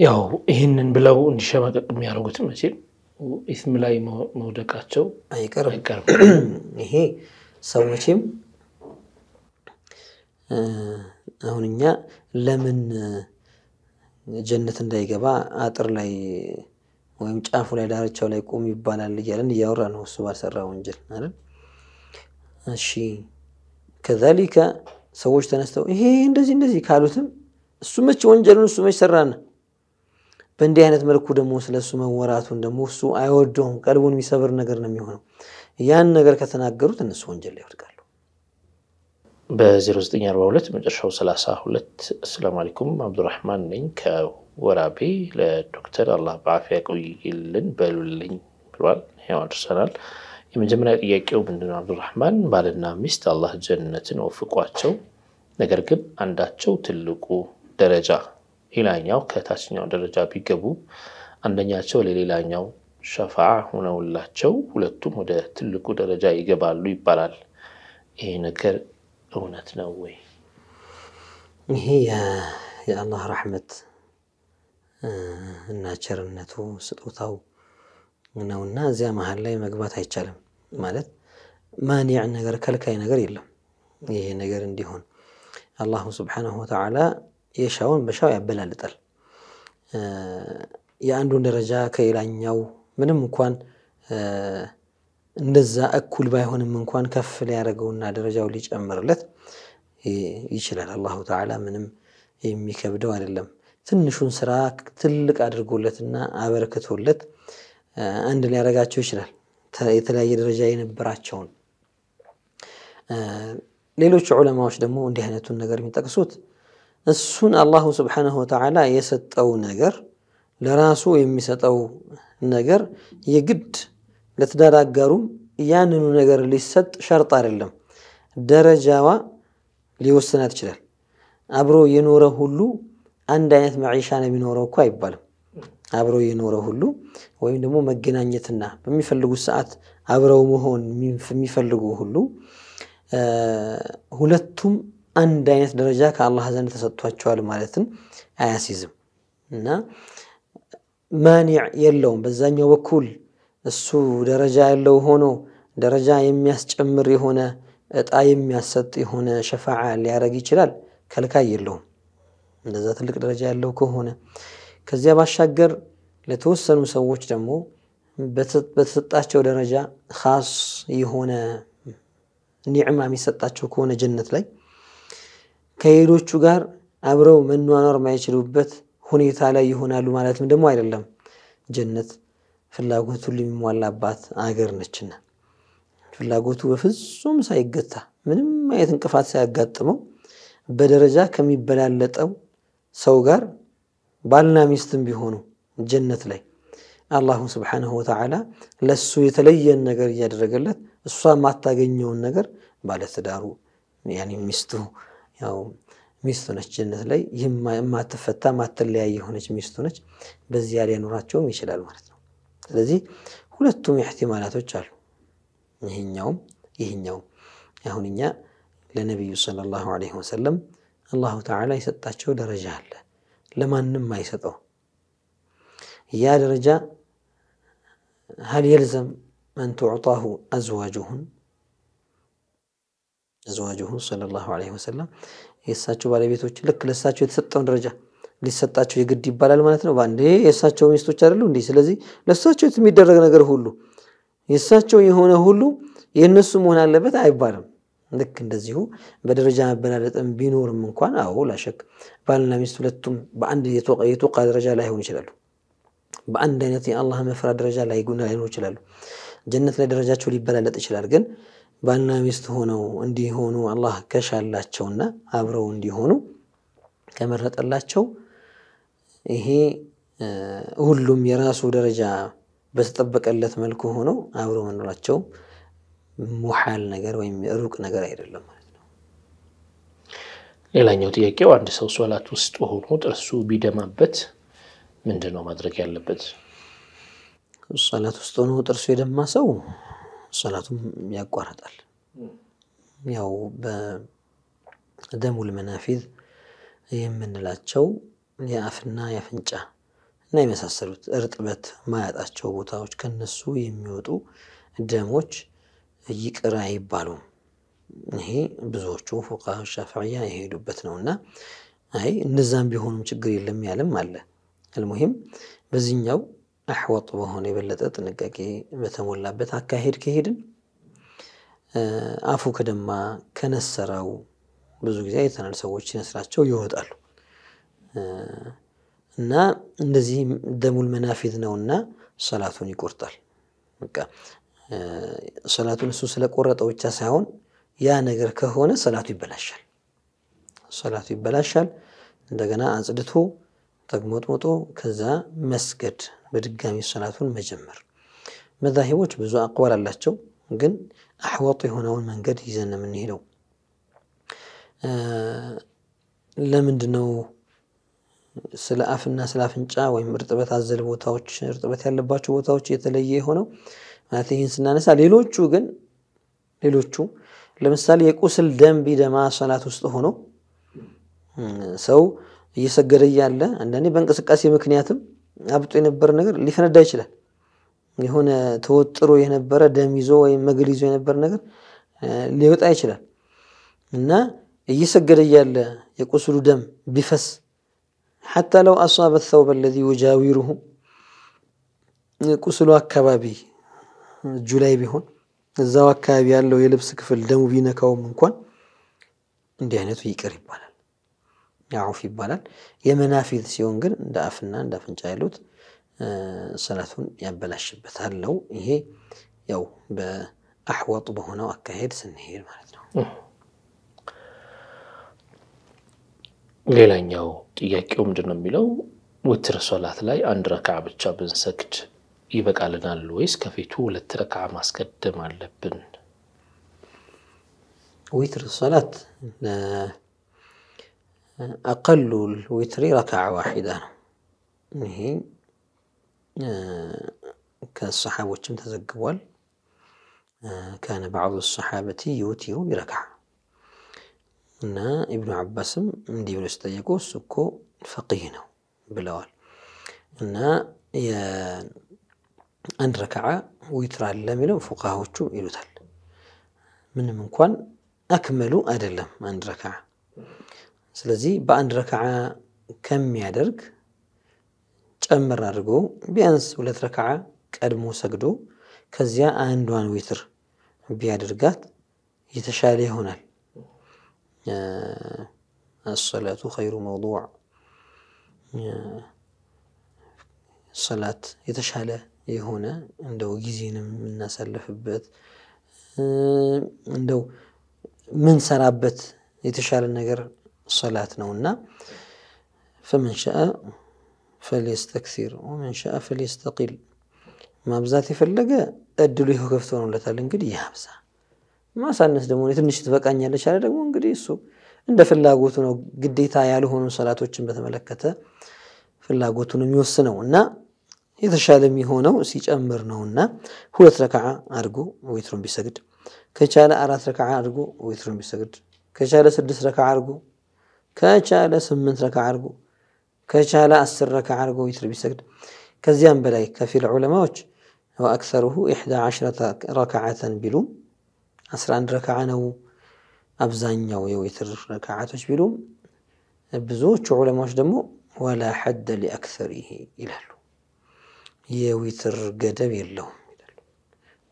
ያው ይህንን ብለው እንዲሸማቀቅ የሚያደርጉት መቼም ኢስም ላይ መውደቃቸው አይቀርም። ይሄ ሰው መቼም አሁን እኛ ለምን ጀነት እንዳይገባ አጥር ላይ ወይም ጫፉ ላይ ዳርቻው ላይ ቁም ይባላል እያለን እያወራ ነው። እሱ ባልሰራ ወንጀል አይደል? እሺ ከዛሊከ ሰዎች ተነስተው ይሄ እንደዚህ እንደዚህ ካሉትም እሱ መች ወንጀሉን እሱ መች ሰራና፣ በእንዲህ አይነት መልኩ ደግሞ ስለ እሱ መወራቱን ደግሞ እሱ አይወደውም። ቀልቡን የሚሰብር ነገር ነው የሚሆነው። ያን ነገር ከተናገሩት እነሱ ወንጀል ላይ ይወድቃሉ። በ0942 መጨረሻው 32 አሰላሙ አለይኩም አብዱራህማን ነኝ። ከ ወራቤ ለዶክተር አላህ በአፍያ ቆይልን በሉልኝ ብሏል። ያው አድርሰናል። የመጀመሪያ ጥያቄው ምንድነው? አብዱራህማን ባልና ሚስት አላህ ጀነትን ወፍቋቸው፣ ነገር ግን አንዳቸው ትልቁ ደረጃ ሌላኛው ከታችኛው ደረጃ ቢገቡ አንደኛቸው ለሌላኛው ሸፋ ሆነውላቸው ሁለቱም ወደ ትልቁ ደረጃ ይገባሉ ይባላል። ይሄ ነገር እውነት ነው ወይ? ይሄ የአላህ ረሕመት እና ቸርነቱ ስጦታው ነውና እዚያ መሀል ላይ መግባት አይቻልም። ማለት ማኒዕ ነገር ከልካይ ነገር የለም። ይሄ ነገር እንዲሆን አላሁ ስብሓነሁ ወተዓላ የሻውን በሻው ያበላልጣል። የአንዱን ደረጃ ከሌላኛው ምንም እንኳን እንደዛ እኩል ባይሆንም እንኳን ከፍ ሊያደርገውና ደረጃው ሊጨምርለት ይችላል። አላሁ ተዓላ ምንም የሚከብደው አይደለም። ትንሹን ስራ ትልቅ አድርጎለትና አበርክቶለት አንድ ሊያደርጋቸው ይችላል። የተለያየ ደረጃ የነበራቸውን ሌሎች ዑለማዎች ደግሞ እንዲህ አይነቱን ነገር የሚጠቅሱት እሱን አላሁ ስብሓነሁ ወተዓላ የሰጠው ነገር ለራሱ የሚሰጠው ነገር የግድ ለትዳር አጋሩም ያንኑ ነገር ሊሰጥ ሸርጥ አይደለም። ደረጃዋ ሊወስናት ይችላል። አብሮ የኖረ ሁሉ አንድ አይነት መዒሻ ነው የሚኖረው እኮ አይባልም። አብረው የኖረ ሁሉ ወይም ደግሞ መገናኘትና በሚፈልጉት ሰዓት አብረው መሆን የሚፈልጉ ሁሉ ሁለቱም አንድ አይነት ደረጃ ከአላህ ዘንድ ተሰጥቷቸዋል ማለትን አያስይዝም እና ማኒዕ የለውም። በዛኛው በኩል እሱ ደረጃ ያለው ሆኖ ደረጃ የሚያስጨምር የሆነ እጣ የሚያሰጥ የሆነ ሸፋዓ ሊያደርግ ይችላል። ከልካይ የለውም። እንደዛ ትልቅ ደረጃ ያለው ከሆነ ከዚያ ባሻገር ለተወሰኑ ሰዎች ደግሞ በተሰጣቸው ደረጃ ካስ የሆነ ኒዕማ የሚሰጣቸው ከሆነ ጀነት ላይ ከሌሎቹ ጋር አብረው መኗኗር የማይችሉበት ሁኔታ ላይ ይሆናሉ ማለትም ደግሞ አይደለም። ጀነት ፍላጎት ሁሉ የሚሟላባት አገር ነችና ፍላጎቱ በፍጹም ሳይገታ ምንም አይነት እንቅፋት ሳያጋጥመው በደረጃ ከሚበላለጠው ሰው ጋር ባልና ሚስትም ቢሆኑ ጀነት ላይ አላሁ ስብሓንሁ ወተዓላ ለሱ የተለየን ነገር እያደረገለት እሷ የማታገኘውን ነገር ባለትዳሩ ሚስቱ ያው ሚስቱ ነች። ጀነት ላይ የማትፈታ ማትለያይ የሆነች ሚስቱ ነች። በዚያ ሊያኖራቸውም ይችላል ማለት ነው። ስለዚህ ሁለቱም ኢሕቲማላቶች አሉ። ይህኛውም ይህኛውም አሁን እኛ ለነቢዩ ሰለላሁ ዐለይሂ ወሰለም አላሁ ተዓላ የሰጣቸው ደረጃ አለ፣ ለማንም አይሰጠው። ያ ደረጃ ሀል የልዘም አን ቱዕጣሁ አዝዋጅሁን አዝዋጅሁን ሰለላሁ ዐለይሂ ወሰለም የእሳቸው ባለቤቶች ልክ ለእሳቸው የተሰጠውን ደረጃ ሊሰጣቸው የግድ ይባላል ማለት ነው። በአንዴ የእሳቸው ሚስቶች አይደሉ እንዴ? ስለዚህ ለእሳቸው የሚደረግ ነገር ሁሉ የእሳቸው የሆነ ሁሉ የእነሱ መሆን አለበት አይባልም። ልክ እንደዚሁ በደረጃ መበላለጥም ቢኖርም እንኳን አዎ ላሸክ ባልና ሚስት ሁለቱም በአንድ የጦቃ ደረጃ ላይሆን ይችላሉ። በአንድ አይነት የአላህ መፍራት ደረጃ ላይ ላይኖሩ ይችላሉ። ጀነት ላይ ደረጃቸው ሊበላለጥ ይችላል። ግን ባልና ሚስት ሆነው እንዲሆኑ አላህ ከሻላቸውና አብረው እንዲሆኑ ከመረጠላቸው ይሄ ሁሉም የራሱ ደረጃ በተጠበቀለት መልኩ ሆኖ አብረው መኖራቸው ሙሓል ነገር ወይም ሩቅ ነገር አይደለም ማለት ነው። ሌላኛው ጥያቄው አንድ ሰው ሶላት ውስጥ ሆኖ ጥርሱ ቢደማበት ምንድን ነው ማድረግ ያለበት? ሶላት ውስጥ ሆኖ ጥርሱ የደማ ሰው ሶላቱም ያቋርጣል። ያው በደሙል መናፊዝ የምንላቸው የአፍና የአፍንጫ እና የመሳሰሉት እርጥበት ማያጣቸው ቦታዎች ከነሱ የሚወጡ ደሞች ይቅር አይባሉም። ይሄ ብዙዎቹ ፎቃ ሻፊዕያ የሄዱበት ነው እና አይ እነዛም ቢሆኑም ችግር የለም ያለም አለ። አልሙሂም በዚህኛው አሕወጥ በሆነ የበለጠ ጥንቃቄ በተሞላበት አካሄድ ከሄድን አፉ ከደማ ከነሰራው ብዙ ጊዜ የተናል ሰዎች ሲነስራቸው ይወጣሉ እና እንደዚህ ደሙል መናፊት ነውና ሰላቱን ይቆርጣል። በቃ ሰላቱን እሱ ስለቆረጠው ብቻ ሳይሆን ያ ነገር ከሆነ ሰላቱ ይበላሻል። ሰላቱ ይበላሻል። እንደገና አጽድቶ ተግሞጥሞጦ ከዛ መስገድ፣ በድጋሚ ሰላቱን መጀመር። መዛሂቦች ብዙ አቅዋል አላቸው፣ ግን አሕወጥ የሆነውን መንገድ ይዘን የምንሄደው ለምንድ ነው? ስለ አፍና ስለ አፍንጫ ወይም እርጥበት አዘል ቦታዎች እርጥበት ያለባቸው ቦታዎች የተለየ የሆነው ማለት ይህን ስናነሳ ሌሎቹ ግን ሌሎቹ ለምሳሌ የቁስል ደም ቢደማ ሰላት ውስጥ ሆኖ ሰው እየሰገደ እያለ አንዳንዴ በእንቅስቃሴ ምክንያትም አብጦ የነበረ ነገር ሊፈነዳ ይችላል። የሆነ ተወጥሮ የነበረ ደም ይዞ ወይም መግል ይዞ የነበረ ነገር ሊወጣ ይችላል እና እየሰገደ እያለ የቁስሉ ደም ቢፈስ ሐታ ለው አሷበ ተውበ ለዚ ዩጃዊሩሁ ቁስሉ አካባቢ እጁ ላይ ቢሆን እዛው አካባቢ ያለው የልብስ ክፍል ደሙ ቢነካውም እንኳን እንዲህ አይነቱ ይቅር ይባላል፣ ያዑፍ ይባላል። የመናፊት ሲሆን ግን እንደ አፍና እንደ አፍንጫ ያሉት ሰላቱን ያበላሽበታል። ለው ይሄ ያው በአሕዋጡ በሆነው አካሄድ ስንሄድ ማለት ነው። ሌላኛው ጥያቄው ምንድን ነው የሚለው፣ ውትር ሶላት ላይ አንድ ረክዓ ብቻ ብንሰግድ يبقى لنا لويس كفي طول التركعة ما سقدم على البن ويتر الصلاة أقل الويتر ركعة واحدة هي كالصحابة كم تزقوال كان بعض الصحابة يوتيو بركعة نا ابن عباس من دي يستيقو سكو فقيهنا بلوال نا يا አንድ ረክዓ ዊትር አለ የሚለው ፉቃሃዎቹ ይሉታል። ምንም እንኳን አክመሉ አይደለም አንድ ረክዓ። ስለዚህ በአንድ ረክዓ ከሚያደርግ ጨምር አድርጎ ቢያንስ ሁለት ረክዓ ቀድሞ ሰግዶ ከዚያ አንዷን ዊትር ቢያደርጋት የተሻለ ይሆናል። አሰላቱ ኸይሩ መውዱዕ ሰላት የተሻለ የሆነ እንደው ጊዜንም የምናሳልፍበት እንደው ምንሰራበት የተሻለ ነገር ሰላት ነው እና ሸአ ፈሊስተክሲር ወመን ፈሊስተቂል ማብዛት የፈለገ እድሉ ይኸው ከፍቶ ነውለታል። እንግዲህ ያብዛ። ማሳነስ ደግሞ ትንሽ ትበቃኛለች አለ ደግሞ እንግዲህ እሱ እንደ ፍላጎቱ ነው። ግዴታ ያልሆኑ ሰላቶችን በተመለከተ ፍላጎቱን የሚወስነው እና إذا شالمي هنا وسيج أمر نونا هو تركع أرجو ويترم بسجد كشالة أرات ركع أرجو ويترم بسجد كشالة سدس ركع أرجو كشالة سمن ركع أرجو كشالة أسر ركع أرجو ويترم بسجد كزيان بلاي كفي العلماء وأكثره إحدى عشرة ركعة بلو أسر أن ركع نو أبزانيا ويتر ركعة بلو بزوج علماء دمو ولا حد لأكثره إلى የዊትር ገደብ የለውም።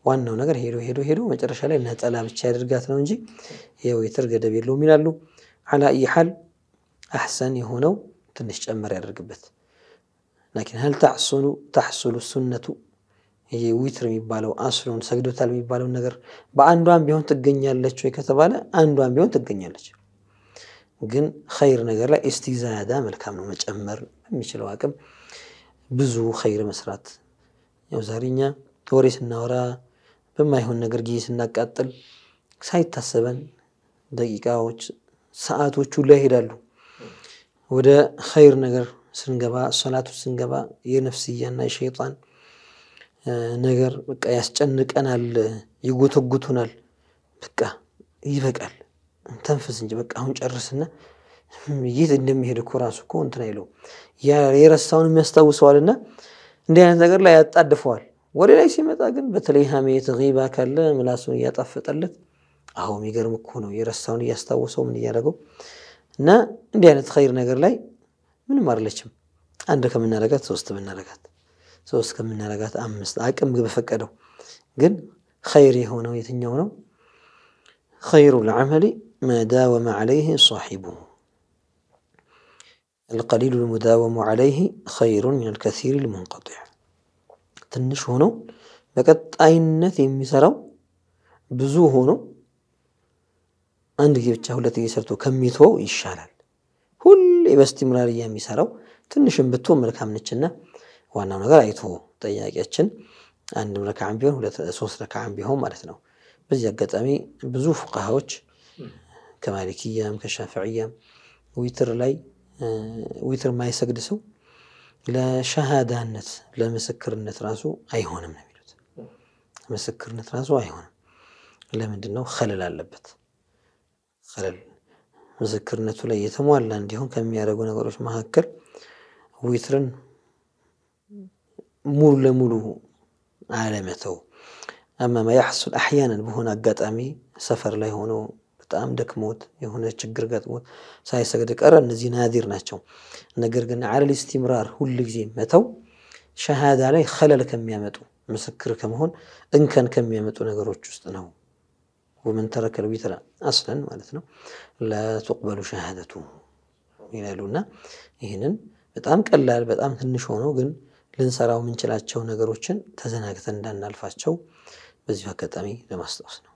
ዋናው ነገር ሄዶ ሄዶ ሄዶ መጨረሻ ላይ ነጠላ ብቻ ያደርጋት ነው እንጂ የዊትር ገደብ የለውም ይላሉ። አላ ኢሓል አሕሰን የሆነው ትንሽ ጨመር ያደርግበት። ላኪን ሀል ተሕሱሉ ሱነቱ ዊትር የሚባለው አስሉን ሰግዶታል የሚባለውን ነገር በአንዷን ቢሆን ትገኛለች ወይ ከተባለ አንዷን ቢሆን ትገኛለች። ግን ኸይር ነገር ላይ እስቲዛዳ መልካም ነው፣ መጨመር የሚችለው አቅም ብዙ ኸይር መስራት። ያው ዛሬ እኛ ወሬ ስናወራ በማይሆን ነገር ጊዜ ስናቃጥል ሳይታሰበን ደቂቃዎች፣ ሰዓቶች ሁሉ ይሄዳሉ። ወደ ኸይር ነገር ስንገባ ሰላት ስንገባ የነፍስያና የሸይጣን ነገር በቃ ያስጨንቀናል፣ ይጎተጉቱናል። በቃ ይበቃል፣ ተንፍስ እንጂ በቃ አሁን ጨርስና የት እንደሚሄድ እኮ ራሱ እኮ እንትን አይለው የረሳውን የሚያስታውሰዋልና እንዲህ አይነት ነገር ላይ ያጣድፈዋል። ወደ ላይ ሲመጣ ግን በተለይ ሀሜት ባ ካለ ምላሱን እያጣፈጠለት አሁ የሚገርም እኮ ነው የረሳውን እያስታወሰው ምን እያደረገው እና እንዲህ አይነት ኸይር ነገር ላይ ምንም አለችም። አንድ ከምናረጋት ሶስት ብናረጋት ሶስት ከምናረጋት አምስት አቅም በፈቀደው ግን ኸይር የሆነው የትኛው ነው? ኸይሩ ልዓመሊ ማ ዳወመ ዓለይህ ሳሒቡሁ القليل المداوم عليه خير من المنقطع ትንሽ ሆኖ በቀጣይነት የሚሰራው ብዙ ሆኖ አንድ ጊዜ ብቻ ሁለት ጊዜ ሰርቶ ከሚተወው ይሻላል። ሁሌ በስቲምራር የሚሰራው ትንሽም ብትሆን መልካም ነችና ዋናው ነገር አይቶ ጠያቂያችን አንድ ረካዓም ቢሆን ሁለት ሶስት ረካዓም ቢሆን ማለት ነው። በዚህ አጋጣሚ ብዙ ፉቃሃዎች ከማሊክያም ከሻፍዕያም ዊትር ላይ ዊትር የማይሰግድ ሰው ለሸሃዳነት ለምስክርነት ራሱ አይሆንም ነው የሚሉት። ምስክርነት ራሱ አይሆንም። ለምንድን ነው? ከለል አለበት። ከለል ምስክርነቱ ላይ የተሟላ እንዲሆን ከሚያደርጉ ነገሮች መካከል ዊትርን ሙሉ ለሙሉ አለመተው። አማማ ያሱል አሕያናን በሆነ አጋጣሚ ሰፈር ላይ ሆኖ በጣም ደክሞት የሆነ ችግር ገጥሞት ሳይሰግድ ቀረ፣ እነዚህ ናዚር ናቸው። ነገር ግን አለል ኢስቲምራር ሁል ጊዜ መተው ሸሃዳ ላይ ከለል ከሚያመጡ ምስክር ከመሆን እንከን ከሚያመጡ ነገሮች ውስጥ ነው። ወመን ተረከል ዊትራ አስለን ማለት ነው ለቱቅበሉ ሸሃደቱ ይላሉና ይህንን በጣም ቀላል በጣም ትንሽ ሆኖ ግን ልንሰራው የምንችላቸው ነገሮችን ተዘናግተን እንዳናልፋቸው በዚሁ አጋጣሚ ለማስታወስ ነው።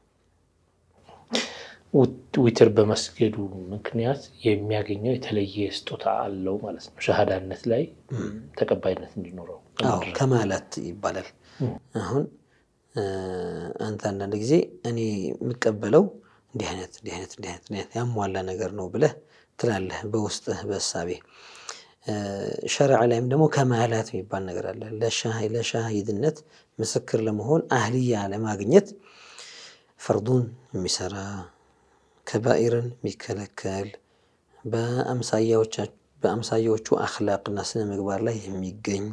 ዊትር በመስገዱ ምክንያት የሚያገኘው የተለየ ስጦታ አለው ማለት ነው። ሸሃዳነት ላይ ተቀባይነት እንዲኖረው ከማላት ይባላል። አሁን አንተ አንዳንድ ጊዜ እኔ የምቀበለው እንዲህ አይነት እንዲህ አይነት እንዲህ አይነት ያሟላ ነገር ነው ብለህ ትላለህ በውስጥህ በእሳቤ ሸርዕ ላይም ደግሞ ከማላት የሚባል ነገር አለ። ለሻሂድነት ምስክር ለመሆን አህልያ ለማግኘት ፈርዱን የሚሰራ ከባኢርን የሚከለከል በአምሳያዎቹ አክላቅና ስነ ምግባር ላይ የሚገኝ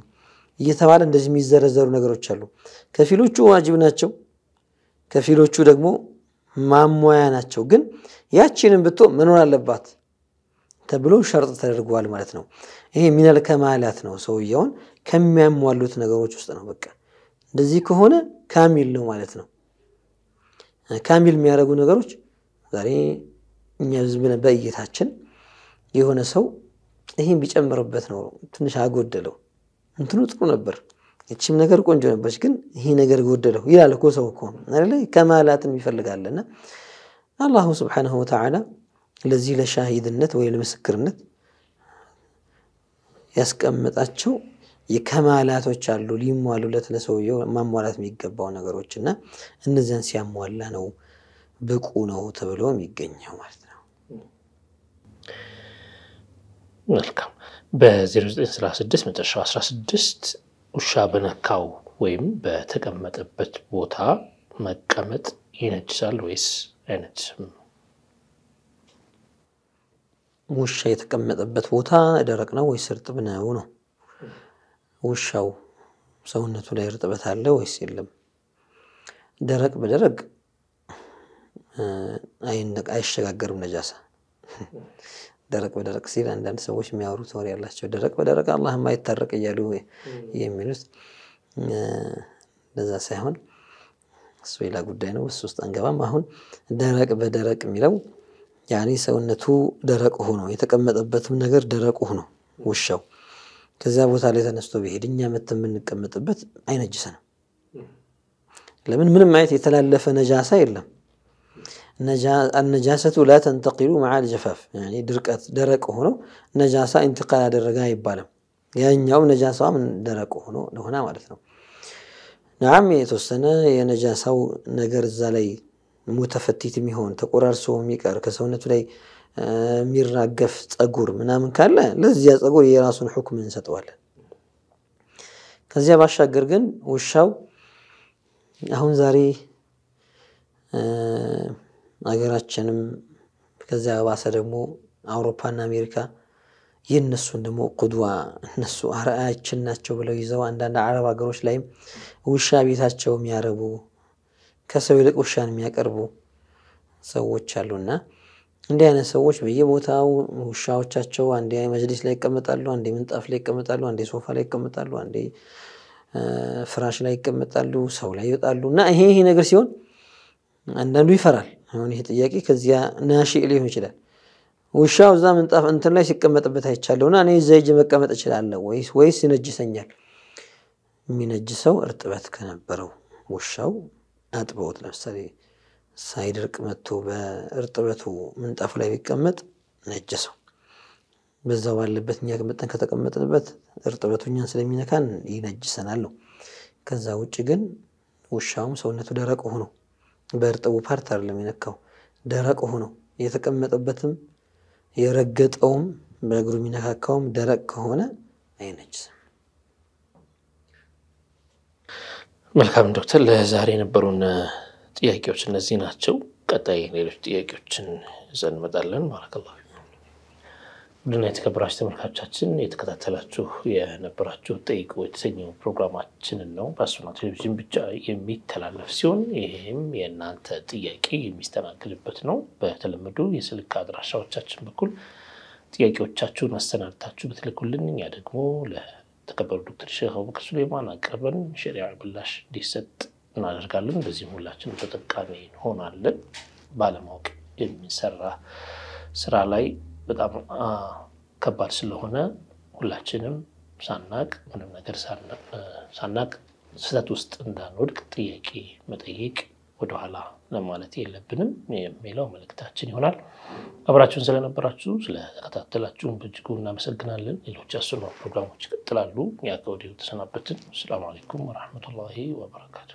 እየተባለ እንደዚህ የሚዘረዘሩ ነገሮች አሉ። ከፊሎቹ ዋጅብ ናቸው፣ ከፊሎቹ ደግሞ ማሟያ ናቸው። ግን ያቺንም ብቶ መኖር አለባት ተብሎ ሸርጥ ተደርጓል ማለት ነው። ይሄ ሚነል ከማላት ነው። ሰውየውን ከሚያሟሉት ነገሮች ውስጥ ነው። በቃ እንደዚህ ከሆነ ካሚል ነው ማለት ነው። ካሚል የሚያደርጉ ነገሮች ዛሬ እኛ ህዝብ በእይታችን የሆነ ሰው ይህን ቢጨምርበት ነው ትንሽ አጎደለው እንትኑ ጥሩ ነበር፣ ይችም ነገር ቆንጆ ነበረች፣ ግን ይሄ ነገር ጎደለው ይላል እኮ ሰው እኮ ከማላትን ይፈልጋልና አላሁ ስብሓነሁ ወተዓላ ለዚህ ለሻሂድነት ወይ ለምስክርነት ያስቀመጣቸው የከማላቶች አሉ ሊሟሉለት ለሰውየው ማሟላት የሚገባው ነገሮች እና እነዚያን ሲያሟላ ነው ብቁ ነው ተብሎ የሚገኘው ማለት ነው። መልካም። በ0936 መጨረሻው 16 ውሻ በነካው ወይም በተቀመጠበት ቦታ መቀመጥ ይነጅሳል ወይስ አይነጅስም? ውሻ የተቀመጠበት ቦታ ደረቅ ነው ወይስ እርጥብ ነው ነው? ውሻው ሰውነቱ ላይ እርጥበት አለ ወይስ የለም? ደረቅ በደረቅ አይሸጋገርም ነጃሳ። ደረቅ በደረቅ ሲል አንዳንድ ሰዎች የሚያወሩት ወሬ ያላቸው ደረቅ በደረቅ አላህ ማይታረቅ እያሉ የሚሉት እንደዛ ሳይሆን እሱ ሌላ ጉዳይ ነው። እሱ ውስጥ አንገባም። አሁን ደረቅ በደረቅ የሚለው ያኔ ሰውነቱ ደረቅ ሆኖ የተቀመጠበትም ነገር ደረቅ ሆኖ ውሻው ከዚያ ቦታ ላይ ተነስቶ ቢሄድ እኛ መተን የምንቀመጥበት አይነጅሰንም። ለምን ምንም አይነት የተላለፈ ነጃሳ የለም። ነጃሰቱ ላ ተንተቂሉ መዓል ጀፋፍ ድርቀት ደረቅ ሆኖ ነጃሳ ኢንትቃል ያደረገ አይባልም። ያኛውም ነጃሳዋም ደረቅ ሆኖ ለሆነ ማለት ነው። ናም የተወሰነ የነጃሳው ነገር እዛ ላይ ሙተፈቲት የሚሆን ተቆራርሶ የሚቀር ከሰውነቱ ላይ የሚራገፍ ጸጉር ምናምን ካለ ለዚያ ጸጉር የራሱን ሁክም እንሰጠዋለን። ከዚያ ባሻገር ግን ውሻው አሁን ዛሬ ሀገራችንም ከዚያ ባሰ ደግሞ አውሮፓና አሜሪካ የእነሱን ደግሞ ቁድዋ እነሱ አርአያችን ናቸው ብለው ይዘው አንዳንድ አረብ ሀገሮች ላይም ውሻ ቤታቸው የሚያረቡ ከሰው ይልቅ ውሻን የሚያቀርቡ ሰዎች አሉና እንዲህ አይነት ሰዎች በየቦታው ውሻዎቻቸው አንዴ መጅሊስ ላይ ይቀመጣሉ፣ አንዴ ምንጣፍ ላይ ይቀመጣሉ፣ አንዴ ሶፋ ላይ ይቀመጣሉ፣ አንዴ ፍራሽ ላይ ይቀመጣሉ፣ ሰው ላይ ይወጣሉ እና ይሄ ይሄ ነገር ሲሆን አንዳንዱ ይፈራል። አሁን ይሄ ጥያቄ ከዚያ ናሺ ሊሆን ይችላል። ውሻው እዛ ምንጣፍ እንትን ላይ ሲቀመጥበት አይቻለሁና እኔ እዛ ሂጅ መቀመጥ እችላለሁ ወይስ ወይስ ይነጅሰኛል? የሚነጅሰው እርጥበት ከነበረው ውሻው አጥበውት ለምሳሌ ሳይደርቅ መጥቶ በእርጥበቱ ምንጣፉ ላይ ቢቀመጥ ነጀሰው። በዛው ባለበት እኛ መጠን ከተቀመጥንበት እርጥበቱ እኛን ስለሚነካን ይነጅሰናል ነው። ከዛ ውጭ ግን ውሻውም ሰውነቱ ደረቅ ሆኖ በእርጥቡ ፓርት አይደለም የነካው፣ ደረቅ ሆኖ የተቀመጠበትም የረገጠውም በእግሩ የሚነካካውም ደረቅ ከሆነ አይነጅስም። መልካም ዶክተር፣ ለዛሬ የነበሩን ጥያቄዎች እነዚህ ናቸው። ቀጣይ ሌሎች ጥያቄዎችን ይዘን እንመጣለን። ባረከላሁ ድና የተከበራችሁ ተመልካቻችን የተከታተላችሁ የነበራችሁ ጠይቁ የተሰኘው ፕሮግራማችንን ነው በአሱና ቴሌቪዥን ብቻ የሚተላለፍ ሲሆን ይህም የእናንተ ጥያቄ የሚስተናግድበት ነው። በተለመዱ የስልክ አድራሻዎቻችን በኩል ጥያቄዎቻችሁን አሰናድታችሁ ብትልኩልን እኛ ደግሞ ለተከበሩ ዶክተር ሸ አቡበክር ሱሌማን አቅርበን ሸሪያ ብላሽ እንዲሰጥ እናደርጋለን። በዚህም ሁላችን ተጠቃሚ እንሆናለን። ባለማወቅ የሚሰራ ስራ ላይ በጣም ከባድ ስለሆነ ሁላችንም ሳናቅ ምንም ነገር ሳናቅ ስህተት ውስጥ እንዳንወድቅ ጥያቄ መጠየቅ ወደኋላ ለማለት የለብንም የሚለው መልእክታችን ይሆናል። አብራችሁን ስለነበራችሁ ስለተከታተላችሁን በእጅጉ እናመሰግናለን። ሌሎች አስኖር ፕሮግራሞች ይቀጥላሉ። ያከወዲሁ ተሰናበትን። አሰላሙ አለይኩም ወረህመቱላሂ ወበረካቱ።